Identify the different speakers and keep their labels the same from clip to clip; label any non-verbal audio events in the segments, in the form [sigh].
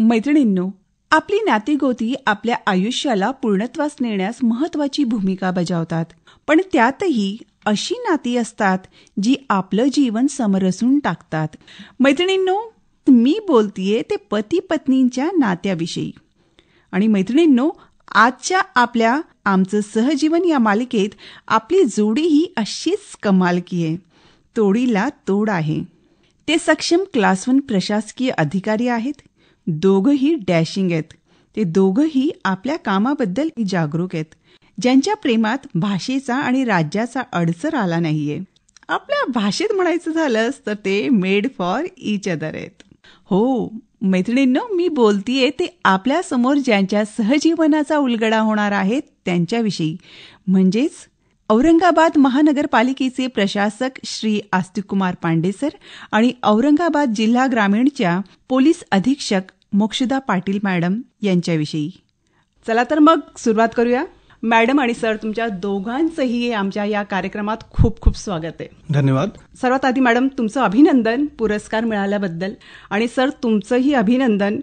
Speaker 1: मैत्रिणींनो आपली नातीगोती आपल्या आयुष्याला पूर्णत्वास नेण्यास महत्वाची भूमिका बजावतात पण त्यातही अशी नाती असतात जी आपलं जीवन समरसून टाकतात मैत्रिणींनो मी बोलतीये ते पती पत्नींच्या नात्याविषयी आणि मैत्रिणींनो आजच्या आपल्या आमचं सहजीवन या मालिकेत आपली जोडी ही अशीच कमाल आहे तोडीला तोड आहे ते सक्षम क्लास वन प्रशासकीय अधिकारी आहेत दोघंही डॅशिंग आहेत ते दोघंही आपल्या कामाबद्दल जागरूक आहेत ज्यांच्या प्रेमात भाषेचा आणि राज्याचा अडसर आला नाहीये आपल्या भाषेत म्हणायचं झालंच तर ते मेड फॉर इच अदर आहेत हो मैत्रिणींनो मी बोलतीये ते आपल्या समोर ज्यांच्या सहजीवनाचा उलगडा होणार आहेत त्यांच्याविषयी म्हणजेच औरंगाबाद महानगरपालिकेचे प्रशासक श्री आस्तिककुमार पांडे सर आणि औरंगाबाद जिल्हा ग्रामीणच्या पोलीस अधीक्षक मोक्षदा पाटील मॅडम यांच्याविषयी चला तर मग सुरुवात करूया मॅडम आणि सर तुमच्या दोघांचंही आमच्या या कार्यक्रमात खूप खूप स्वागत आहे धन्यवाद सर्वात आधी मॅडम तुमचं अभिनंदन पुरस्कार मिळाल्याबद्दल आणि सर तुमचंही अभिनंदन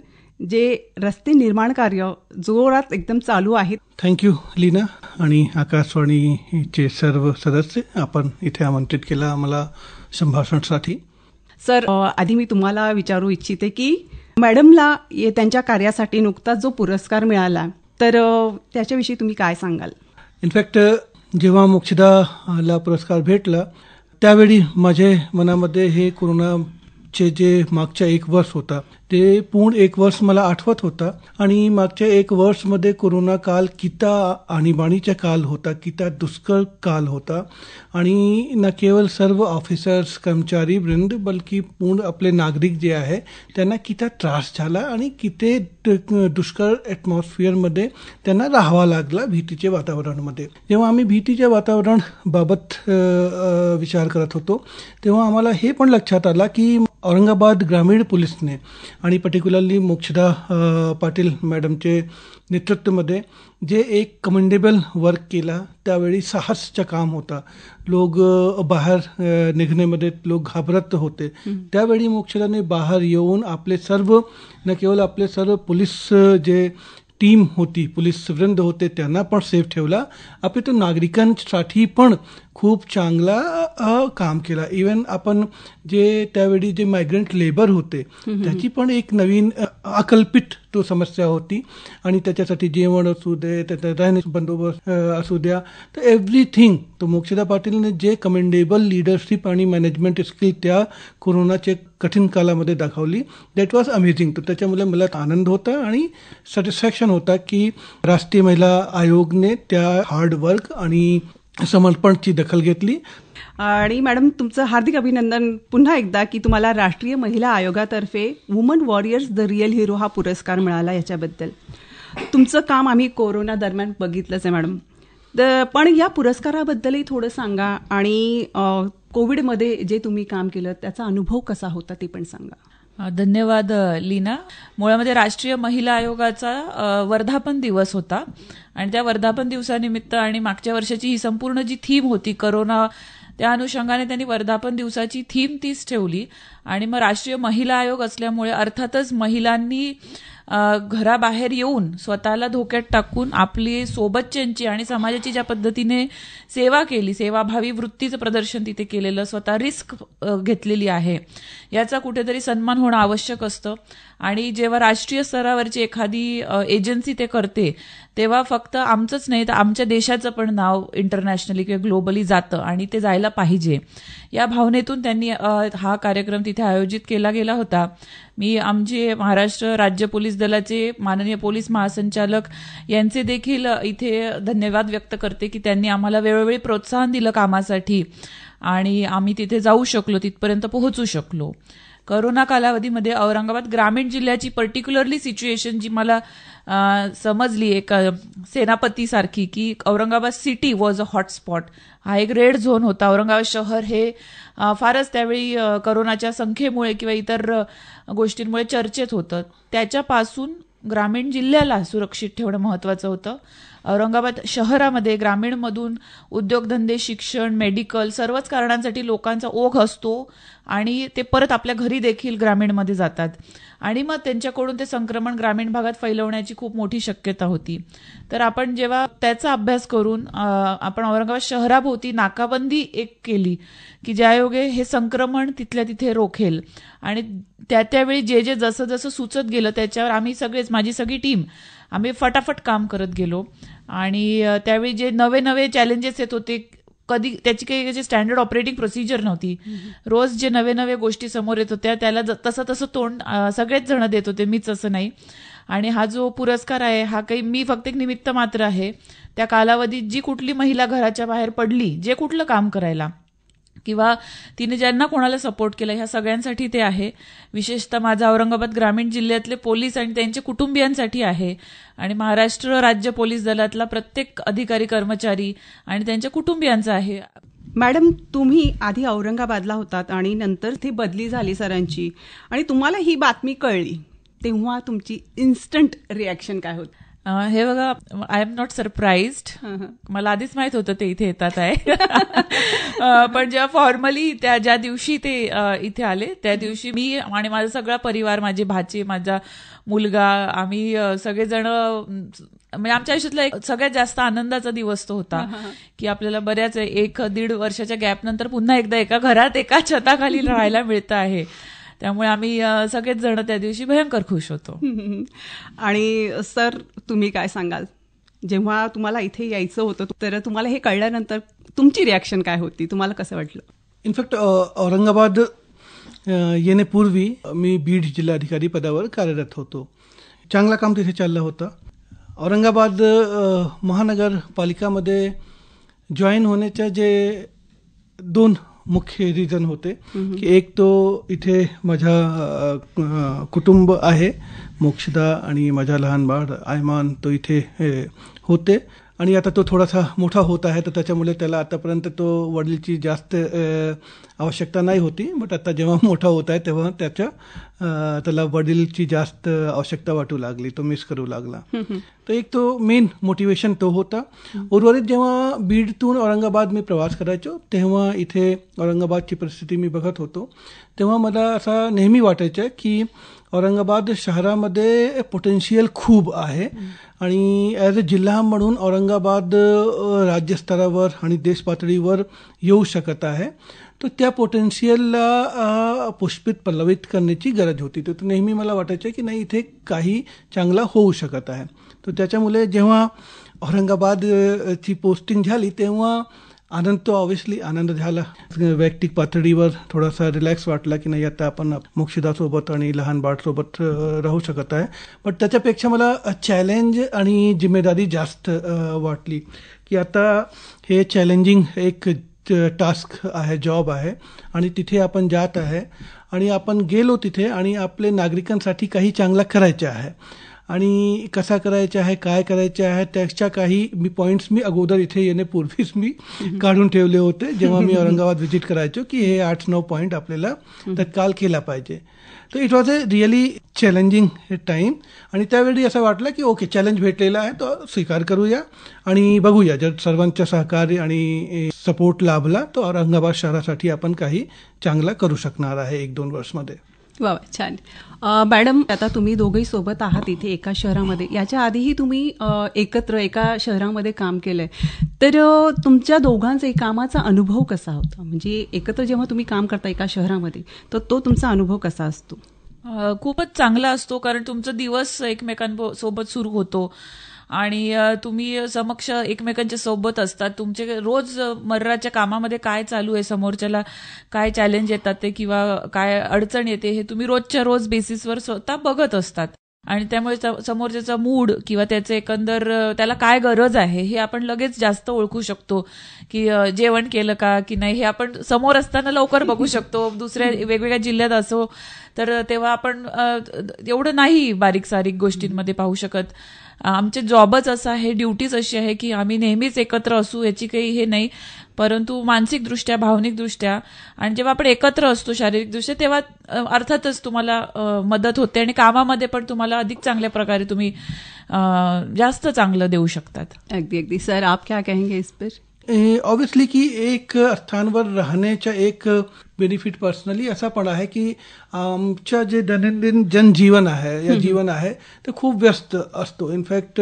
Speaker 1: जे रस्ते निर्माण कार्य जोरात एकदम चालू आहे
Speaker 2: थँक्यू लीना आणि आकाशवाणीचे सर्व सदस्य आपण इथे आमंत्रित केलं आम्हाला संभाषणासाठी
Speaker 1: सर आधी मी तुम्हाला विचारू इच्छिते की मॅडमला त्यांच्या कार्यासाठी नुकताच जो पुरस्कार मिळाला तर त्याच्याविषयी तुम्ही काय सांगाल
Speaker 2: इनफॅक्ट जेव्हा मोक्षदाला पुरस्कार भेटला त्यावेळी माझे मनामध्ये हे कोरोनाचे जे मागच्या एक वर्ष होता ते पूर्ण एक वर्ष मला आठवत होता आणि मागच्या एक वर्षमध्ये कोरोना काल किता आणीबाणीचा काल होता किता दुष्कळ काल होता आणि न केवळ सर्व ऑफिसर्स कर्मचारी वृंद बल्कि पूर्ण आपले नागरिक जे आहे त्यांना किता त्रास झाला आणि किती दुष्काळ ॲटमॉस्फिअरमध्ये त्यांना राहावा लागला भीतीच्या वातावरणामध्ये जेव्हा आम्ही भीतीच्या बाबत विचार करत होतो तेव्हा आम्हाला हे पण लक्षात आला की औरंगाबाद ग्रामीण पोलिसने आणि पर्टिक्युलरली मोक्षदा पाटील मॅडमचे नेतृत्वामध्ये जे एक कमेंडेबल वर्क केला त्यावेळी साहसचं काम होता लोक बाहेर निघण्यामध्ये लोक घाबरत होते त्यावेळी मोक्षदाने बाहेर येऊन आपले सर्व न केवळ आपले सर्व पोलीस जे टीम होती पोलीस वृंद होते त्यांना पण सेफ ठेवला आपण तो नागरिकांसाठी पण खूप चांगला काम केला इवन आपण जे त्यावेळी जे मायग्रंट लेबर होते त्याची पण एक नवीन अकल्पित तो समस्या होती आणि त्याच्यासाठी जेवण असू दे त्याचा बंदोबस्त असू द्या तर एव्हरीथिंग तो मोक्षदा पाटीलने जे कमेंडेबल लिडरशिप आणि मॅनेजमेंट स्किल त्या कोरोनाचे कठीण काळामध्ये दाखवली दॅट वॉज अमेझिंग तर त्याच्यामुळे मला आनंद होता आणि सॅटिस्फॅक्शन होता की राष्ट्रीय महिला आयोगने त्या हार्डवर्क आणि समर्पणची दखल घेतली
Speaker 1: आणि मॅडम तुमचं हार्दिक अभिनंदन पुन्हा एकदा की तुम्हाला राष्ट्रीय महिला आयोगातर्फे women warriors the real hero हा पुरस्कार मिळाला याच्याबद्दल तुमचं काम आम्ही कोरोना दरम्यान बघितलंच आहे मॅडम द पण या पुरस्काराबद्दलही थोडं सांगा आणि कोविडमध्ये जे तुम्ही काम केलं त्याचा अनुभव
Speaker 3: कसा होता ते पण सांगा धन्यवाद लीना मुळामध्ये राष्ट्रीय महिला आयोगाचा वर्धापन दिवस होता आणि त्या वर्धापन दिवसानिमित्त आणि मागच्या वर्षाची ही संपूर्ण जी थीम होती करोना त्या अनुषंगाने त्यांनी वर्धापन दिवसाची थीम तीच ठेवली आणि मग राष्ट्रीय महिला आयोग असल्यामुळे अर्थातच महिलांनी घराबाहेर येऊन स्वतःला धोक्यात टाकून आपली सोबतच्यांची आणि समाजाची ज्या पद्धतीने सेवा केली सेवाभावी वृत्तीचं प्रदर्शन तिथे केलेलं स्वतः रिस्क घेतलेली आहे याचा कुठेतरी सन्मान होणं आवश्यक असतं आणि जेव्हा राष्ट्रीय स्तरावरची एखादी एजन्सी ते करते तेव्हा फक्त आमचंच नाही तर आमच्या देशाचं पण नाव इंटरनॅशनली किंवा ग्लोबली जातं आणि ते जायला पाहिजे या भावनेतून त्यांनी हा कार्यक्रम तिथे आयोजित केला गेला होता मी आमचे महाराष्ट्र राज्य पोलीस दलाचे माननीय पोलीस महासंचालक यांचे देखील इथे धन्यवाद व्यक्त करते की त्यांनी आम्हाला वेळोवेळी प्रोत्साहन दिलं कामासाठी आणि आम्ही तिथे जाऊ शकलो तिथपर्यंत पोहोचू शकलो करोना कालावधीमध्ये औरंगाबाद ग्रामीण जिल्ह्याची पर्टिक्युलरली सिच्युएशन जी मला समजली एक सेनापतीसारखी की Aurangabad city was a hotspot हा एक रेड झोन होता औरंगाबाद शहर हे फारच त्यावेळी करोनाच्या संख्येमुळे किंवा इतर गोष्टींमुळे चर्चेत होतं त्याच्यापासून ग्रामीण जिल्ह्याला सुरक्षित ठेवणं महत्त्वाचं होतं औरंगाबाद शहरामध्ये ग्रामीणमधून उद्योगधंदे शिक्षण मेडिकल सर्वच कारणांसाठी लोकांचा ओघ असतो आणि ते परत आपल्या घरी देखील ग्रामीणमध्ये जातात आणि मग त्यांच्याकडून ते संक्रमण ग्रामीण भागात फैलवण्याची खूप मोठी शक्यता होती तर आपण जेव्हा त्याचा अभ्यास करून आपण औरंगाबाद शहराभोवती नाकाबंदी एक केली की ज्यायोगे हे संक्रमण तिथल्या तिथे रोखेल आणि त्या त्यावेळी जे जे जसं जसं सुचत गेलं त्याच्यावर आम्ही सगळेच माझी सगळी टीम आम्ही फटाफट काम करत गेलो आणि त्यावेळी जे नवे नवे चॅलेंजेस येत होते कधी त्याची काही जे स्टँडर्ड ऑपरेटिंग प्रोसिजर नव्हती रोज जे नवे नवे गोष्टी समोर येत होत्या त्याला तसं तसं तोंड सगळेच जण देत होते मीच असं नाही आणि हा जो पुरस्कार आहे हा काही मी फक्त एक निमित्त मात्र आहे त्या कालावधीत जी कुठली महिला घराच्या बाहेर पडली जे कुठलं काम करायला किंवा तिने ज्यांना कोणाला सपोर्ट केला ह्या सगळ्यांसाठी ते आहे विशेषतः माझा औरंगाबाद ग्रामीण जिल्ह्यातले पोलीस आणि त्यांच्या कुटुंबियांसाठी आहे आणि महाराष्ट्र राज्य पोलीस दलातला प्रत्येक अधिकारी कर्मचारी आणि त्यांच्या कुटुंबियांचा आहे
Speaker 1: मॅडम तुम्ही आधी औरंगाबादला होतात आणि नंतर ती बदली झाली सरांची आणि तुम्हाला ही बातमी कळली तेव्हा तुमची
Speaker 3: इन्स्टंट रिॲक्शन काय होती हे बघा आय एम नॉट सरप्राईज मला आधीच माहित होतं ते इथे येतात आहे पण जेव्हा फॉर्मली त्या ज्या दिवशी ते इथे आले त्या दिवशी मी आणि माझा सगळा परिवार माझी भाची माझा मुलगा आम्ही सगळेजण म्हणजे आमच्या आयुष्यातला एक सगळ्यात जास्त आनंदाचा दिवस तो होता की आपल्याला बऱ्याच एक दीड वर्षाच्या गॅप नंतर पुन्हा एकदा एका घरात एका छताखाली राहायला मिळतं आहे त्यामुळे आम्ही सगळेच जण त्या दिवशी भयंकर खुश होतो
Speaker 1: [laughs] आणि सर तुम्ही काय सांगाल जेव्हा तुम्हाला इथे यायचं होतं तर तुम्हाला हे कळल्यानंतर तुमची रिॲक्शन काय होती तुम्हाला कसं वाटलं
Speaker 2: इनफॅक्ट औरंगाबाद येण्यापूर्वी मी बीड जिल्हाधिकारी पदावर कार्यरत होतो चांगला काम तिथे चाललं होतं औरंगाबाद महानगरपालिकामध्ये जॉईन होण्याच्या जे दोन मुख्य रिझन होते की एक तो इथे माझ्या कुटुंब आहे मोक्षदा आणि माझ्या लहान बाळ आयमान तो इथे होते आणि आता तो थोडासा मोठा होत आहे तर त्याच्यामुळे त्याला आतापर्यंत तो वडीलची जास्त आवश्यकता नाही होती बट आता जेव्हा [laughs] मोठा होत आहे तेव्हा त्याच्या त्याला वडीलची जास्त आवश्यकता वाटू लागली तो मिस करू लागला तर एक तो मेन मोटिवेशन तो होता उर्वरित जेव्हा बीडतून औरंगाबाद मी प्रवास करायचो तेव्हा इथे औरंगाबादची परिस्थिती मी बघत होतो तेव्हा मला असा नेहमी वाटायचं आहे की औरंगाबाद शहरामध्ये पोटेन्शियल खूप आहे आणि ॲज अ जिल्हा म्हणून औरंगाबाद राज्यस्तरावर आणि देश पातळीवर येऊ शकत आहे तर त्या पोटेन्शियलला पुष्पित पल्लवित करण्याची गरज होती तर नेहमी मला वाटायचं की नाही इथे काही चांगला होऊ शकत आहे तर त्याच्यामुळे जेव्हा औरंगाबादची पोस्टिंग झाली तेव्हा आनंद तो ऑबियसली आनंद झाला वैयक्तिक पातळीवर थोडासा रिलॅक्स वाटला की नाही आता आपण मोक्षदासोबत आणि लहान बाळसोबत राहू शकत आहे पण त्याच्यापेक्षा मला चॅलेंज आणि जिम्मेदारी जास्त वाटली की आता हे चॅलेंजिंग एक टास्क आहे जॉब आहे आणि तिथे आपण जात आहे आणि आपण गेलो तिथे आणि आपले नागरिकांसाठी काही चांगला करायचे आहे आणि कसा करायचा आहे काय करायचे आहे त्याच्या काही मी पॉईंट्स मी अगोदर इथे येण्यापूर्वीच मी [laughs] काढून ठेवले होते जेव्हा मी [laughs] औरंगाबाद व्हिजिट करायचो की हे आठ नऊ पॉईंट आपल्याला तत्काल केला पाहिजे तर it was a really challenging time आणि त्यावेळी असं वाटलं की ओके चॅलेंज भेटलेला आहे तो स्वीकार करूया आणि बघूया जर सर्वांच्या सहकार्य आणि सपोर्ट लाभला तर औरंगाबाद शहरासाठी आपण काही चांगला करू शकणार आहे एक दोन वर्षमध्ये
Speaker 1: वा छान मॅडम आता तुम्ही दोघही सोबत आहात इथे एका शहरामध्ये याच्या आधीही तुम्ही एकत्र एका शहरामध्ये काम केलंय तर तुमच्या दोघांचा कामाचा अनुभव कसा होता म्हणजे एकत्र जेव्हा तुम्ही काम करता एका शहरामध्ये तर तो तुमचा अनुभव कसा असतो
Speaker 3: खूपच चांगला असतो कारण तुमचा दिवस एकमेकांसोबत सुरू होतो आणि तुम्ही समक्ष एकमेकांच्या सोबत असतात तुमचे रोज मर्राच्या कामामध्ये काय चालू आहे समोरच्याला काय चॅलेंज येतात ते किंवा काय अडचण येते हे तुम्ही रोजच्या रोज बेसिसवर स्वतः बघत असतात आणि त्यामुळे समोरच्याचा मूड किंवा त्याचं एकंदर त्याला काय गरज आहे हे आपण लगेच जास्त ओळखू शकतो की जेवण केलं का की नाही हे आपण समोर असताना लवकर बघू शकतो दुसऱ्या वेगवेगळ्या जिल्ह्यात असो तर तेव्हा आपण एवढं नाही बारीक सारीक गोष्टींमध्ये पाहू शकत आमचे जॉबच असं आहे ड्युटीच अशी आहे की आम्ही नेहमीच एकत्र असू याची काही हे नाही परंतु मानसिकदृष्ट्या भावनिकदृष्ट्या आणि जेव्हा आपण एकत्र असतो शारीरिकदृष्ट्या तेव्हा अर्थातच तुम्हाला मदत होते आणि कामामध्ये पण तुम्हाला अधिक चांगल्या प्रकारे तुम्ही जास्त चांगलं देऊ शकतात अगदी अगदी सर आप क्या कहेंगे इस
Speaker 2: पर की एक स्थानवर राहण्याच्या एक बेनिफिट पर्सनली असा पण आहे की आमच्या जे दैनंदिन जनजीवन आहे या जीवन आहे ते खूप व्यस्त असतो हो। इनफॅक्ट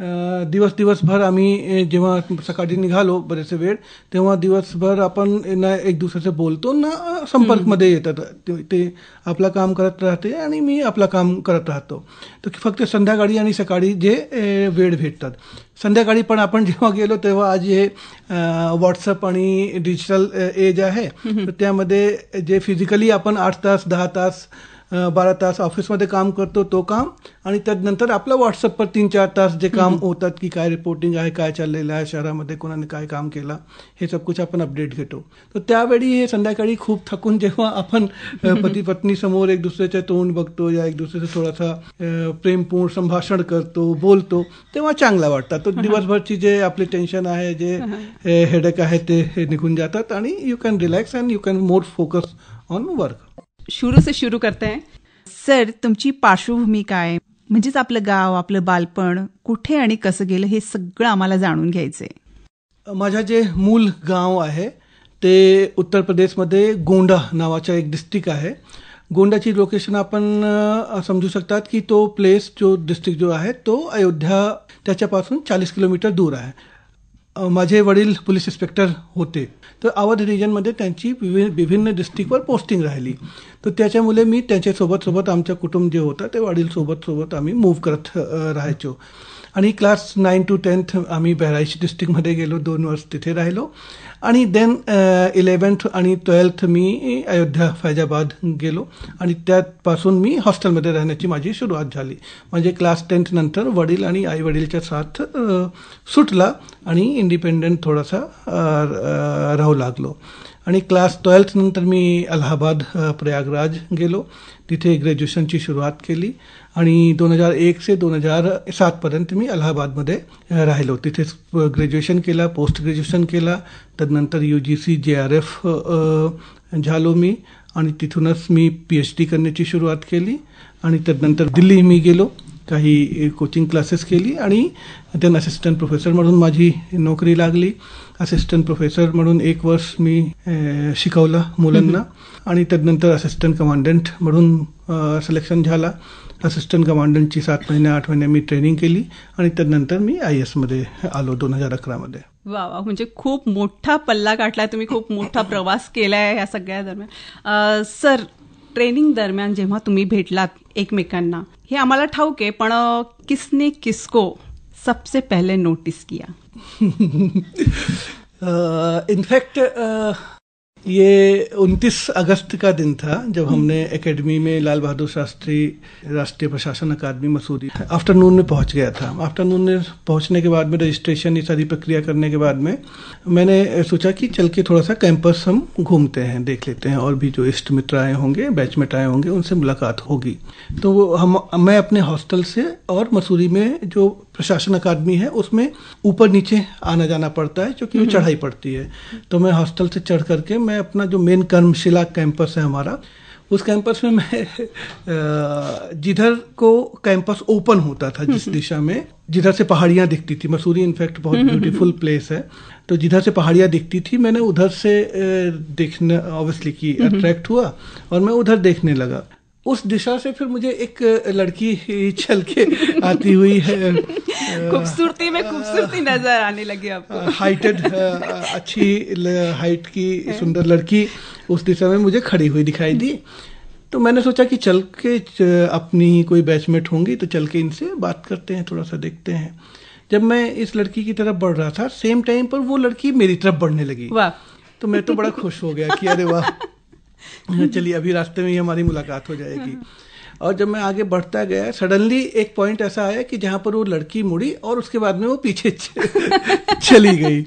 Speaker 2: दिवस दिवसभर आम्ही जेव्हा सकाळी निघालो बरेचसे वेळ तेव्हा दिवसभर आपण ना एक दुसऱ्याचं बोलतो ना संपर्कमध्ये येतात ते, ते आपलं काम करत राहते आणि मी आपलं काम करत राहतो तर फक्त संध्याकाळी आणि सकाळी जे वेळ भेटतात संध्याकाळी पण आपण [laughs] जेव्हा गेलो तेव्हा आज हे व्हॉट्सअप आणि डिजिटल एज आहे तर त्यामध्ये जे फिजिकली आपण आठ तास दहा तास बारा तास ऑफिसमध्ये काम करतो तो काम आणि त्यानंतर आपलं व्हॉट्सअपवर तीन चार तास जे काम होतात की काय रिपोर्टिंग आहे काय चाललेलं आहे शहरामध्ये कोणाने काय काम केलं हे सब कुछ आपण अपडेट घेतो तर त्यावेळी हे संध्याकाळी खूप थकून जेव्हा आपण [laughs] पती पत्नी समोर एक दुसऱ्याचे तोंड बघतो या एक दुसऱ्याचं थोडासा प्रेमपूर्ण संभाषण करतो बोलतो तेव्हा चांगला वाटतात तो दिवसभरची जे आपले टेन्शन आहे जे हेडेक आहे ते निघून जातात आणि you can relax and you can more focus on work
Speaker 1: शुरू से शुरू करते हैं सर तुमची पार्श्वभूमी काय म्हणजेच आपलं गाव आपलं बालपण कुठे आणि कसं गेलं हे सगळं आम्हाला जाणून घ्यायचंय
Speaker 2: माझ्या जे मूल गाव आहे ते उत्तर प्रदेशमध्ये गोंडा नावाचा एक डिस्ट्रिक्ट आहे गोंडाची लोकेशन आपण समजू शकतात की तो प्लेस जो डिस्ट्रिक्ट जो आहे तो अयोध्या त्याच्यापासून चाळीस किलोमीटर दूर आहे माझे वडील पोलीस इन्स्पेक्टर होते तर अवध रिजनमध्ये त्यांची विभिन्न डिस्ट्रिक्टवर पोस्टिंग राहिली तर त्याच्यामुळे मी त्याच्यासोबत सोबत आमच्या कुटुंब जे होतं ते वडील सोबत सोबत आम्ही मूव्ह करत राहायचो आणि क्लास नाईन टू टेन्थ आम्ही बहरायची डिस्ट्रिक्टमध्ये गेलो दोन वर्ष तिथे राहिलो आणि देन इलेवन्थ आणि ट्वेल्थ मी अयोध्या फैजाबाद गेलो आणि त्यापासून मी हॉस्टेलमध्ये राहण्याची माझी सुरुवात झाली म्हणजे क्लास टेन्थनंतर वडील आणि आई वडीलच्या साथ सुटला आणि इंडिपेंडंट थोडासा राहू लागलो आणि क्लास ट्वेल्थनंतर मी अलाहाबाद प्रयागराज गेलो तिथे ग्रॅज्युएशनची सुरुवात केली आणि दोन हजार एक से दोन हजार सातपर्यंत मी अलाहाबादमध्ये राहिलो तिथेच ग्रॅज्युएशन केला पोस्ट ग्रॅज्युएशन केला त्यानंतर U G C J R F झालो मी आणि तिथूनच मी पी एच डी करण्याची सुरुवात केली आणि त्यानंतर दिल्ली मी गेलो काही कोचिंग क्लासेस केली आणि त्यान असिस्टंट प्रोफेसर म्हणून माझी नोकरी लागली असिस्टंट प्रोफेसर म्हणून एक वर्ष मी शिकवलं मुलांना आणि त्यानंतर असिस्टंट कमांडंट म्हणून सिलेक्शन झाला असिस्टंट कमांडंटची सात महिने आठ महिने मी ट्रेनिंग केली आणि त्यानंतर मी आय मध्ये आलो दोन हजार अकरामध्ये
Speaker 1: वा वा म्हणजे खूप मोठा पल्ला गाठला तुम्ही खूप मोठा प्रवास केलाय या सगळ्या दरम्यान सर ट्रेनिंग दरम्यान जेव्हा तुम्ही भेटलात एकमेकांना हे आम्हाला ठाऊक आहे पण किसने किसको सबसे पहले नोटिस किया
Speaker 2: इनफैक्ट [laughs] uh, ये 29 अगस्त का दिन था जब हमने एकेडमी में लाल बहादुर शास्त्री राष्ट्रीय प्रशासन अकादमी मसूरी आफ्टरनून में पहुंच गया था आफ्टरनून में पहुंचने के बाद में रजिस्ट्रेशन ये सारी प्रक्रिया करने के बाद में मैंने सोचा कि चल के थोड़ा सा कैंपस हम घूमते हैं देख लेते हैं और भी जो इष्ट मित्र आए होंगे बैचमेट आए होंगे उनसे मुलाकात होगी तो वो हम मैं अपने हॉस्टल से और मसूरी में जो प्रशासन अकादमी है उसमें ऊपर नीचे आना जाना पड़ता है क्योंकि वो हम्म। चढ़ाई पड़ती है तो मैं हॉस्टल से चढ़ करके मैं मैं अपना जो मेन कर्मशिला कैंपस है हमारा उस कैंपस में मैं जिधर को कैंपस ओपन होता था जिस दिशा में जिधर से पहाड़ियाँ दिखती थी मसूरी इनफैक्ट बहुत ब्यूटीफुल प्लेस है तो जिधर से पहाड़ियाँ दिखती थी मैंने उधर से देखने ऑब्वियसली की अट्रैक्ट हुआ और मैं उधर देखने लगा उस दिशा से फिर मुझे एक लड़की चल के आती हुई है [laughs]
Speaker 1: खूबसूरती में खूबसूरती नजर आने लगी आपको हाइटेड
Speaker 2: अच्छी हाइट की सुंदर लड़की उस दिशा में मुझे खड़ी हुई दिखाई दी तो मैंने सोचा कि चल के अपनी कोई बैचमेट होंगी तो चल के इनसे बात करते हैं थोड़ा सा देखते हैं जब मैं इस लड़की की तरफ बढ़ रहा था सेम टाइम पर वो लड़की मेरी तरफ बढ़ने लगी वाह तो मैं तो बड़ा खुश हो गया कि अरे वाह [laughs] [laughs] चलिए अभी रास्ते में ही हमारी मुलाकात हो जाएगी और जब मैं आगे बढ़ता गया सडनली एक पॉइंट ऐसा आया कि जहाँ पर वो लड़की मुड़ी और उसके बाद में वो पीछे [laughs] चली गई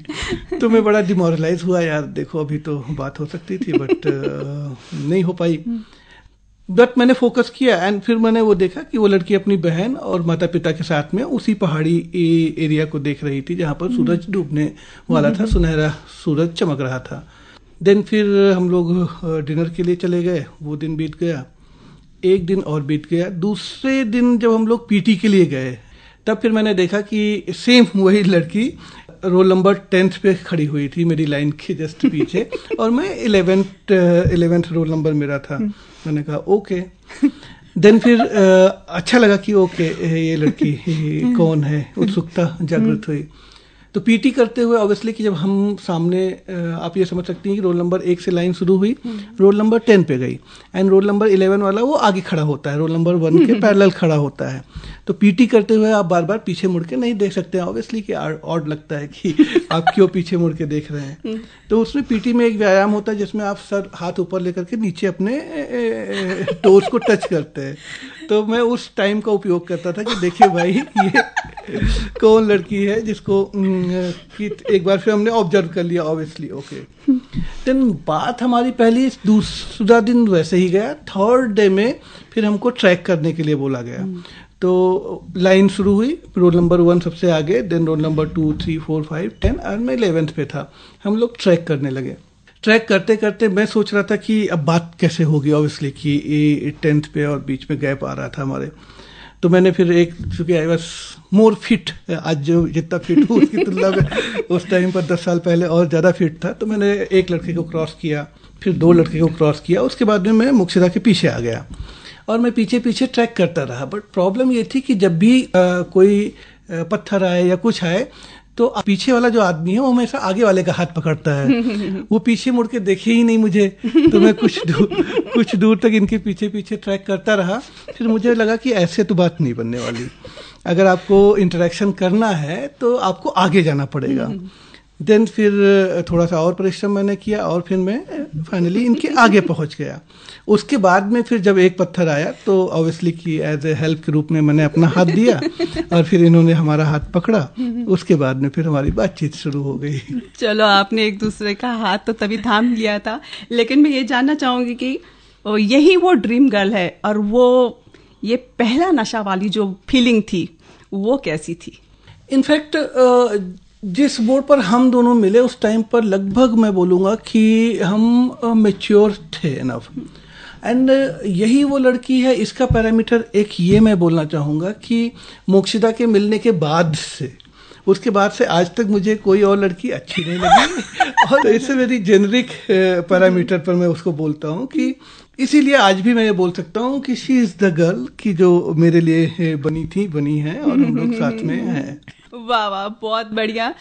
Speaker 2: तो मैं बड़ा डिमोरलाइज हुआ यार देखो अभी तो बात हो सकती थी बट uh, नहीं हो पाई बट मैंने फोकस किया एंड फिर मैंने वो देखा कि वो लड़की अपनी बहन और माता पिता के साथ में उसी पहाड़ी एरिया को देख रही थी जहाँ पर सूरज डूबने वाला था सुनहरा सूरज चमक रहा था देन फिर हम लोग डिनर के लिए चले गए वो दिन बीत गया एक दिन और बीत गया दूसरे दिन जब हम लोग पीटी के लिए गए तब फिर मैंने देखा कि सेम वही लड़की रोल नंबर टेंथ पे खड़ी हुई थी मेरी लाइन के जस्ट पीछे [laughs] और मैं इलेवेंथ इलेवेंथ रोल नंबर मेरा था हम्म। मैंने कहा ओके देन फिर आ, अच्छा लगा कि ओके ये लड़की [laughs] कौन है उत्सुकता जागृत हुई तो पीटी करते हुए ऑब्वियसली कि जब हम सामने आप ये समझ सकती हैं कि रोल नंबर एक से लाइन शुरू हुई रोल नंबर टेन पे गई एंड रोल नंबर इलेवन वाला वो आगे खड़ा होता है रोल नंबर वन के पैरेलल [laughs] खड़ा होता है तो पीटी करते हुए आप बार बार पीछे मुड़ के नहीं देख सकते ऑब्वियसली कि ऑड लगता है कि [laughs] आप क्यों पीछे मुड़ के देख रहे हैं हम्म। तो उसमें पीटी में एक व्यायाम होता है जिसमें आप सर हाथ ऊपर लेकर के नीचे अपने टोर्स को टच करते हैं तो मैं उस टाइम का उपयोग करता था कि देखिए भाई ये कौन लड़की है जिसको हम्म, एक बार फिर हमने ऑब्जर्व कर लिया ऑब्वियसली ओके देन बात हमारी पहली दूसरा दिन वैसे ही गया थर्ड डे में फिर हमको ट्रैक करने के लिए बोला गया हम्म। तो लाइन शुरू हुई रोल नंबर वन सबसे आगे then roll number two three four five ten और मैं इलेवेंथ पे था हम लोग ट्रैक करने लगे ट्रैक करते करते मैं सोच रहा था कि अब बात कैसे होगी ऑब्वियसली कि टेंथ पे और बीच में गैप आ रहा था हमारे तो मैंने फिर एक चूंकि आई वॉज मोर फिट आज जो जितना फिट हूँ उसकी तुलना में उस टाइम पर दस साल पहले और ज़्यादा फिट था तो मैंने एक लड़के को क्रॉस किया फिर दो लड़के को क्रॉस किया उसके बाद में मैं मुक्षरा के पीछे आ गया और मैं पीछे पीछे ट्रैक करता रहा बट प्रॉब्लम ये थी कि जब भी आ, कोई पत्थर आए या कुछ आए तो पीछे वाला जो आदमी है वो हमेशा आगे वाले का हाथ पकड़ता है [laughs] वो पीछे मुड़ के देखे ही नहीं मुझे तो मैं कुछ दूर कुछ दूर तक इनके पीछे पीछे ट्रैक करता रहा फिर मुझे लगा कि ऐसे तो बात नहीं बनने वाली अगर आपको इंटरेक्शन करना है तो आपको आगे जाना पड़ेगा हम्म। देन फिर थोड़ा सा और परिश्रम मैंने किया और फिर मैं फाइनली इनके आगे पहुंच गया उसके बाद में फिर जब एक पत्थर आया तो ऑब्वियसली कि एज ए हेल्प के रूप में मैंने अपना हाथ दिया और फिर इन्होंने हमारा हाथ पकड़ा उसके बाद में फिर हमारी बातचीत शुरू हो गई
Speaker 1: चलो आपने एक दूसरे का हाथ तो तभी थाम लिया था लेकिन मैं ये जानना चाहूँगी कि यही वो ड्रीम गर्ल है और वो ये पहला नशा वाली जो फीलिंग थी वो कैसी थी
Speaker 2: इनफैक्ट जिस बोर्ड पर हम दोनों मिले उस टाइम पर लगभग मैं बोलूँगा कि हम मेच्योर थे इनफ एंड यही वो लड़की है इसका पैरामीटर एक ये मैं बोलना चाहूँगा कि मोक्षिदा के मिलने के बाद से उसके बाद से आज तक मुझे कोई और लड़की अच्छी नहीं लगी [laughs] और ऐसे मेरी जेनरिक पैरामीटर पर मैं उसको बोलता हूँ कि इसीलिए आज भी मैं ये बोल सकता हूँ कि शी इज द गर्ल की जो मेरे लिए बनी थी बनी है और हम लोग साथ में हैं
Speaker 1: वा वा बहुत बढ़िया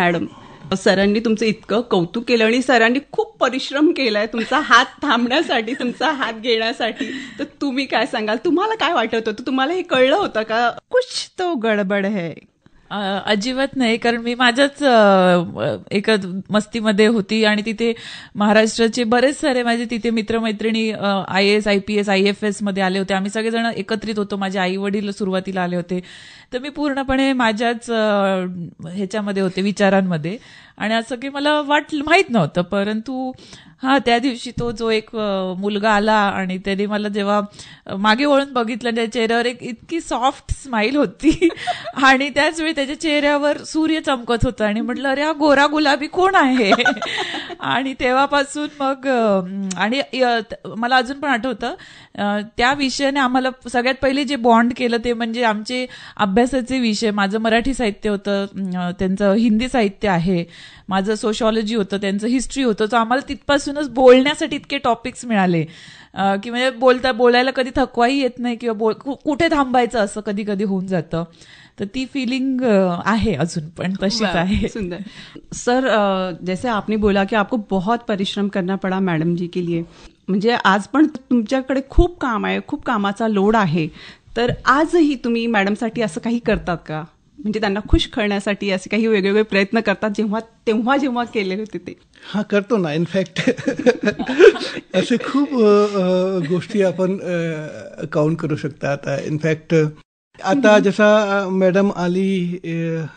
Speaker 1: मॅडम सरांनी तुमचं इतकं कौतुक केलं आणि सरांनी खूप परिश्रम केलाय तुमचा हात थांबण्यासाठी तुमचा हात घेण्यासाठी तर तुम्ही काय सांगाल तुम्हाला काय वाटत होतं तुम्हाला हे कळलं होतं का
Speaker 3: कुछ तो गडबड है अजिबात नाही कारण मी माझ्याच एक मस्तीमध्ये होती आणि तिथे महाराष्ट्राचे बरेच सारे माझे तिथे मित्रमैत्रिणी I S I P S I F S मध्ये आले होते आम्ही सगळेजण एकत्रित होतो माझे आई वडील सुरुवातीला आले होते तर मी पूर्णपणे माझ्याच ह्याच्यामध्ये होते विचारांमध्ये आणि असं काही मला वाट माहीत नव्हतं परंतु हा त्या दिवशी तो जो एक मुलगा आला आणि त्याने मला जेव्हा मागे वळून बघितलं त्या चेहऱ्यावर एक इतकी सॉफ्ट स्माईल होती [laughs] आणि त्याच वेळी त्याच्या चेहऱ्यावर सूर्य चमकत होता आणि म्हटलं अरे हा गोरा गुलाबी कोण आहे [laughs] आणि तेव्हापासून मग आणि मला अजून पण आठवतं त्या विषयाने आम्हाला सगळ्यात पहिले जे बॉन्ड केलं ते म्हणजे आमचे अभ्यासाचे विषय माझं मराठी साहित्य होतं त्यांचं हिंदी साहित्य आहे माझं सोशॉलॉजी होतं त्यांचं हिस्ट्री होतं तर आम्हाला तिथपासूनच बोलण्यासाठी इतके टॉपिक्स मिळाले की म्हणजे बोलता बोलायला कधी थकवाही येत नाही किंवा बोल कुठे थांबायचं असं कधी कधी होऊन जातं तर ती फिलिंग आहे अजून पण तशीच आहे सुंदर सर
Speaker 1: जैसे आपने बोला की आपको बहुत परिश्रम करना पड़ा मॅडम जी के लिए म्हणजे आज पण तुमच्याकडे खूप काम आहे खूप कामाचा लोड आहे तर आजही तुम्ही मॅडमसाठी असं काही करतात का म्हणजे त्यांना खुश करण्यासाठी असे काही वेगवेगळे प्रयत्न करतात जेव्हा तेव्हा जेव्हा केले होते ते
Speaker 2: हा करतो ना इनफॅक्ट [laughs] असे खूप गोष्टी आपण काउंट करू आता इनफॅक्ट आता जसा मॅडम आली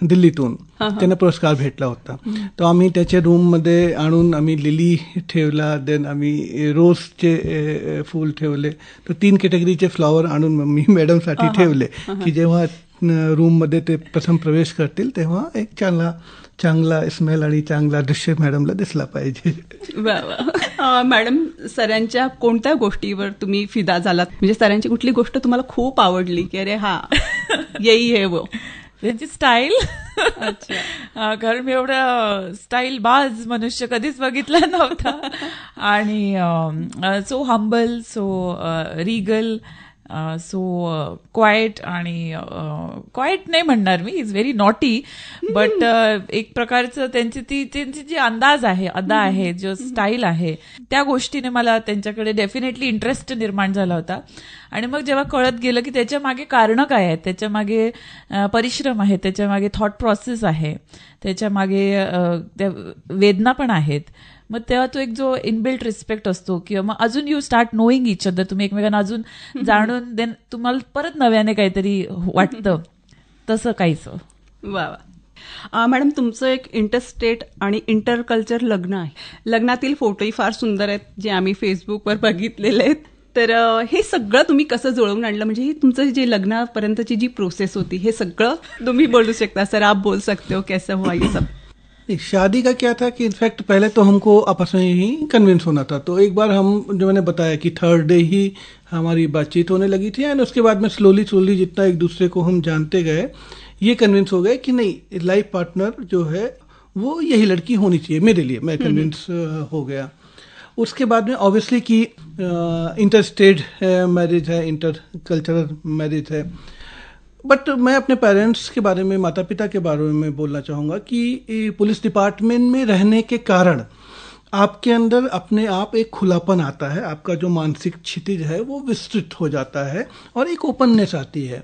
Speaker 2: दिल्लीतून त्यांना पुरस्कार भेटला होता तर आम्ही त्याच्या रूममध्ये आणून आम्ही लिली ठेवला देन आम्ही रोजचे फूल ठेवले तर तीन कॅटेगरीचे फ्लॉवर आणून मी मॅडम साठी ठेवले की जेव्हा रूममध्ये ते प्रथम प्रवेश करतील तेव्हा एक चांगला चांगला स्मेल आणि चांगला दृश्य मॅडमला दिसला पाहिजे
Speaker 1: मॅडम सरांच्या कोणत्या गोष्टीवर तुम्ही फिदा झालात म्हणजे सरांची कुठली गोष्ट तुम्हाला खूप आवडली की अरे हा
Speaker 3: येई हे वो त्यांची स्टाईल कारण मी एवढा स्टाईल बाज मनुष्य कधीच बघितला नव्हता आणि so humble so regal so uh, quite आणि क्वाइट uh, नाही म्हणणार मी इज व्हेरी नॉटी बट एक प्रकारचं त्यांची ती त्यांची जी अंदाज आहे अदा hmm. आहे जो स्टाईल hmm. आहे त्या गोष्टीने मला त्यांच्याकडे डेफिनेटली इंटरेस्ट निर्माण झाला होता आणि मग जेव्हा कळत गेलं की त्याच्या मागे कारणं काय आहेत त्याच्या मागे uh, परिश्रम आहे त्याच्या मागे थॉट प्रोसेस आहे त्याच्या मागे वेदना पण आहेत मग तेव्हा तो एक जो इनबिल्ट रिस्पेक्ट असतो किंवा मग अजून you start knowing each other तुम्ही एकमेकांना अजून [laughs] जाणून देन तुम्हाला परत नव्याने काहीतरी वाटतं [laughs] तसं काहीच वा वा मॅडम तुमचं एक इंटरस्टेट
Speaker 1: आणि इंटरकल्चर लग्न आहे लग्नातील फोटोही फार सुंदर आहेत जे आम्ही फेसबुकवर बघितलेले आहेत तर हे सगळं तुम्ही कसं जुळवून आणलं म्हणजे हे तुमचं जे लग्नापर्यंतची जी प्रोसेस होती हे सगळं तुम्ही बोलू शकता सर आप बोल सकते हो कसं हुआ हो ये सब
Speaker 2: शादी का क्या था कि इनफैक्ट पहले तो हमको आपस में ही कन्विंस होना था तो एक बार हम जो मैंने बताया कि थर्ड डे ही हमारी बातचीत होने लगी थी एंड उसके बाद में स्लोली स्लोली जितना एक दूसरे को हम जानते गए ये कन्विंस हो गए कि नहीं लाइफ पार्टनर जो है वो यही लड़की होनी चाहिए मेरे लिए मैं कन्विंस हम्म। हो गया उसके बाद में ऑब्वियसली कि इंटर स्टेट मैरिज है इंटर कल्चरल मैरिज है बट uh, मैं अपने पेरेंट्स के बारे में माता पिता के बारे में बोलना चाहूँगा कि पुलिस डिपार्टमेंट में रहने के कारण आपके अंदर अपने आप एक खुलापन आता है आपका जो मानसिक क्षितिज है वो विस्तृत हो जाता है और एक ओपननेस आती है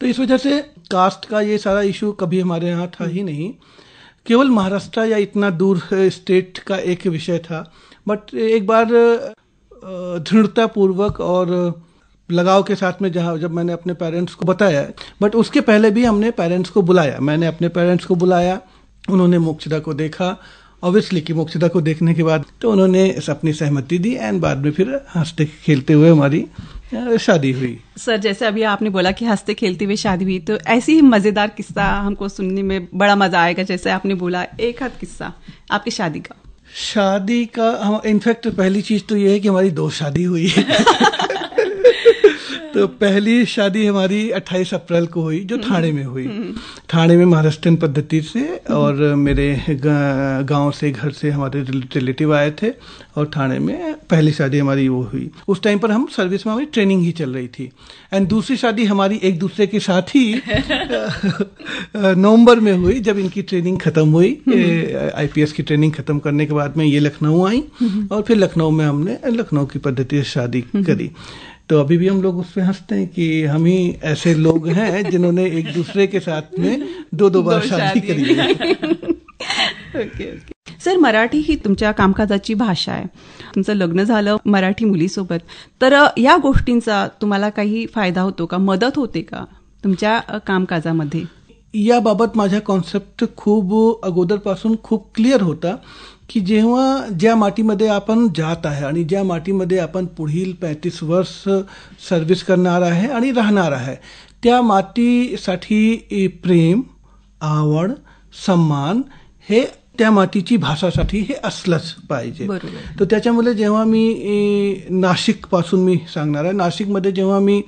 Speaker 2: तो इस वजह से कास्ट का ये सारा इशू कभी हमारे यहाँ था ही नहीं केवल महाराष्ट्र या इतना दूर स्टेट का एक विषय था बट एक बार दृढ़तापूर्वक और लगाव के साथ में जहाँ जब मैंने अपने पेरेंट्स को बताया बट उसके पहले भी हमने पेरेंट्स को बुलाया मैंने अपने पेरेंट्स को बुलाया उन्होंने मोक्षदा को देखा ऑब्वियसली कि मोक्षदा को देखने के बाद तो उन्होंने अपनी सहमति दी एंड बाद में फिर हंसते खेलते हुए हमारी शादी हुई
Speaker 1: सर जैसे अभी आपने बोला कि हंसते खेलते हुए शादी हुई तो ऐसी ही मज़ेदार किस्सा हमको सुनने में बड़ा मज़ा आएगा जैसे आपने बोला एक हद किस्सा आपकी शादी का
Speaker 2: शादी का इनफेक्ट इनफैक्ट पहली चीज़ तो ये है कि हमारी दो शादी हुई है [laughs] तो पहली शादी हमारी 28 अप्रैल को हुई जो थाने में हुई हम्म। थाने में महाराष्ट्रियन पद्धति से और मेरे गांव से घर से हमारे रिलेटिव आए थे और थाने में पहली शादी हमारी वो हुई उस टाइम पर हम सर्विस में हमारी ट्रेनिंग ही चल रही थी एंड दूसरी शादी हमारी एक दूसरे के साथ ही [laughs] नवंबर में हुई जब इनकी ट्रेनिंग खत्म हुई आईपीएस की ट्रेनिंग खत्म करने के बाद में ये लखनऊ आई हम्म। और फिर लखनऊ में हमने लखनऊ की पद्धति से शादी हम्म। करी तो अभी भी हम लोग उस पर हंसते हैं कि हम ही ऐसे लोग हैं जिन्होंने एक दूसरे के साथ में दो दो बार शादी करी
Speaker 1: है सर मराठी ही तुमच्या कामकाजाची भाषा आहे तुमचं लग्न झालं मराठी मुलीसोबत तर या गोष्टींचा तुम्हाला काही फायदा होतो का मदत होते का तुमच्या
Speaker 2: कामकाजामध्ये याबाबत माझ्या कॉन्सेप्ट खूप अगोदरपासून खूप क्लिअर होता की जेव्हा ज्या मातीमध्ये आपण जात आहे आणि ज्या मातीमध्ये आपण पुढील पैतीस वर्ष सर्व्हिस करणार आहे आणि राहणार आहे त्या मातीसाठी प्रेम आवड सन्मान हे त्या मातीची भाषासाठी हे असलंच पाहिजे तर त्याच्यामुळे जेव्हा मी नाशिकपासून मी सांगणार आहे नाशिकमध्ये जेव्हा मी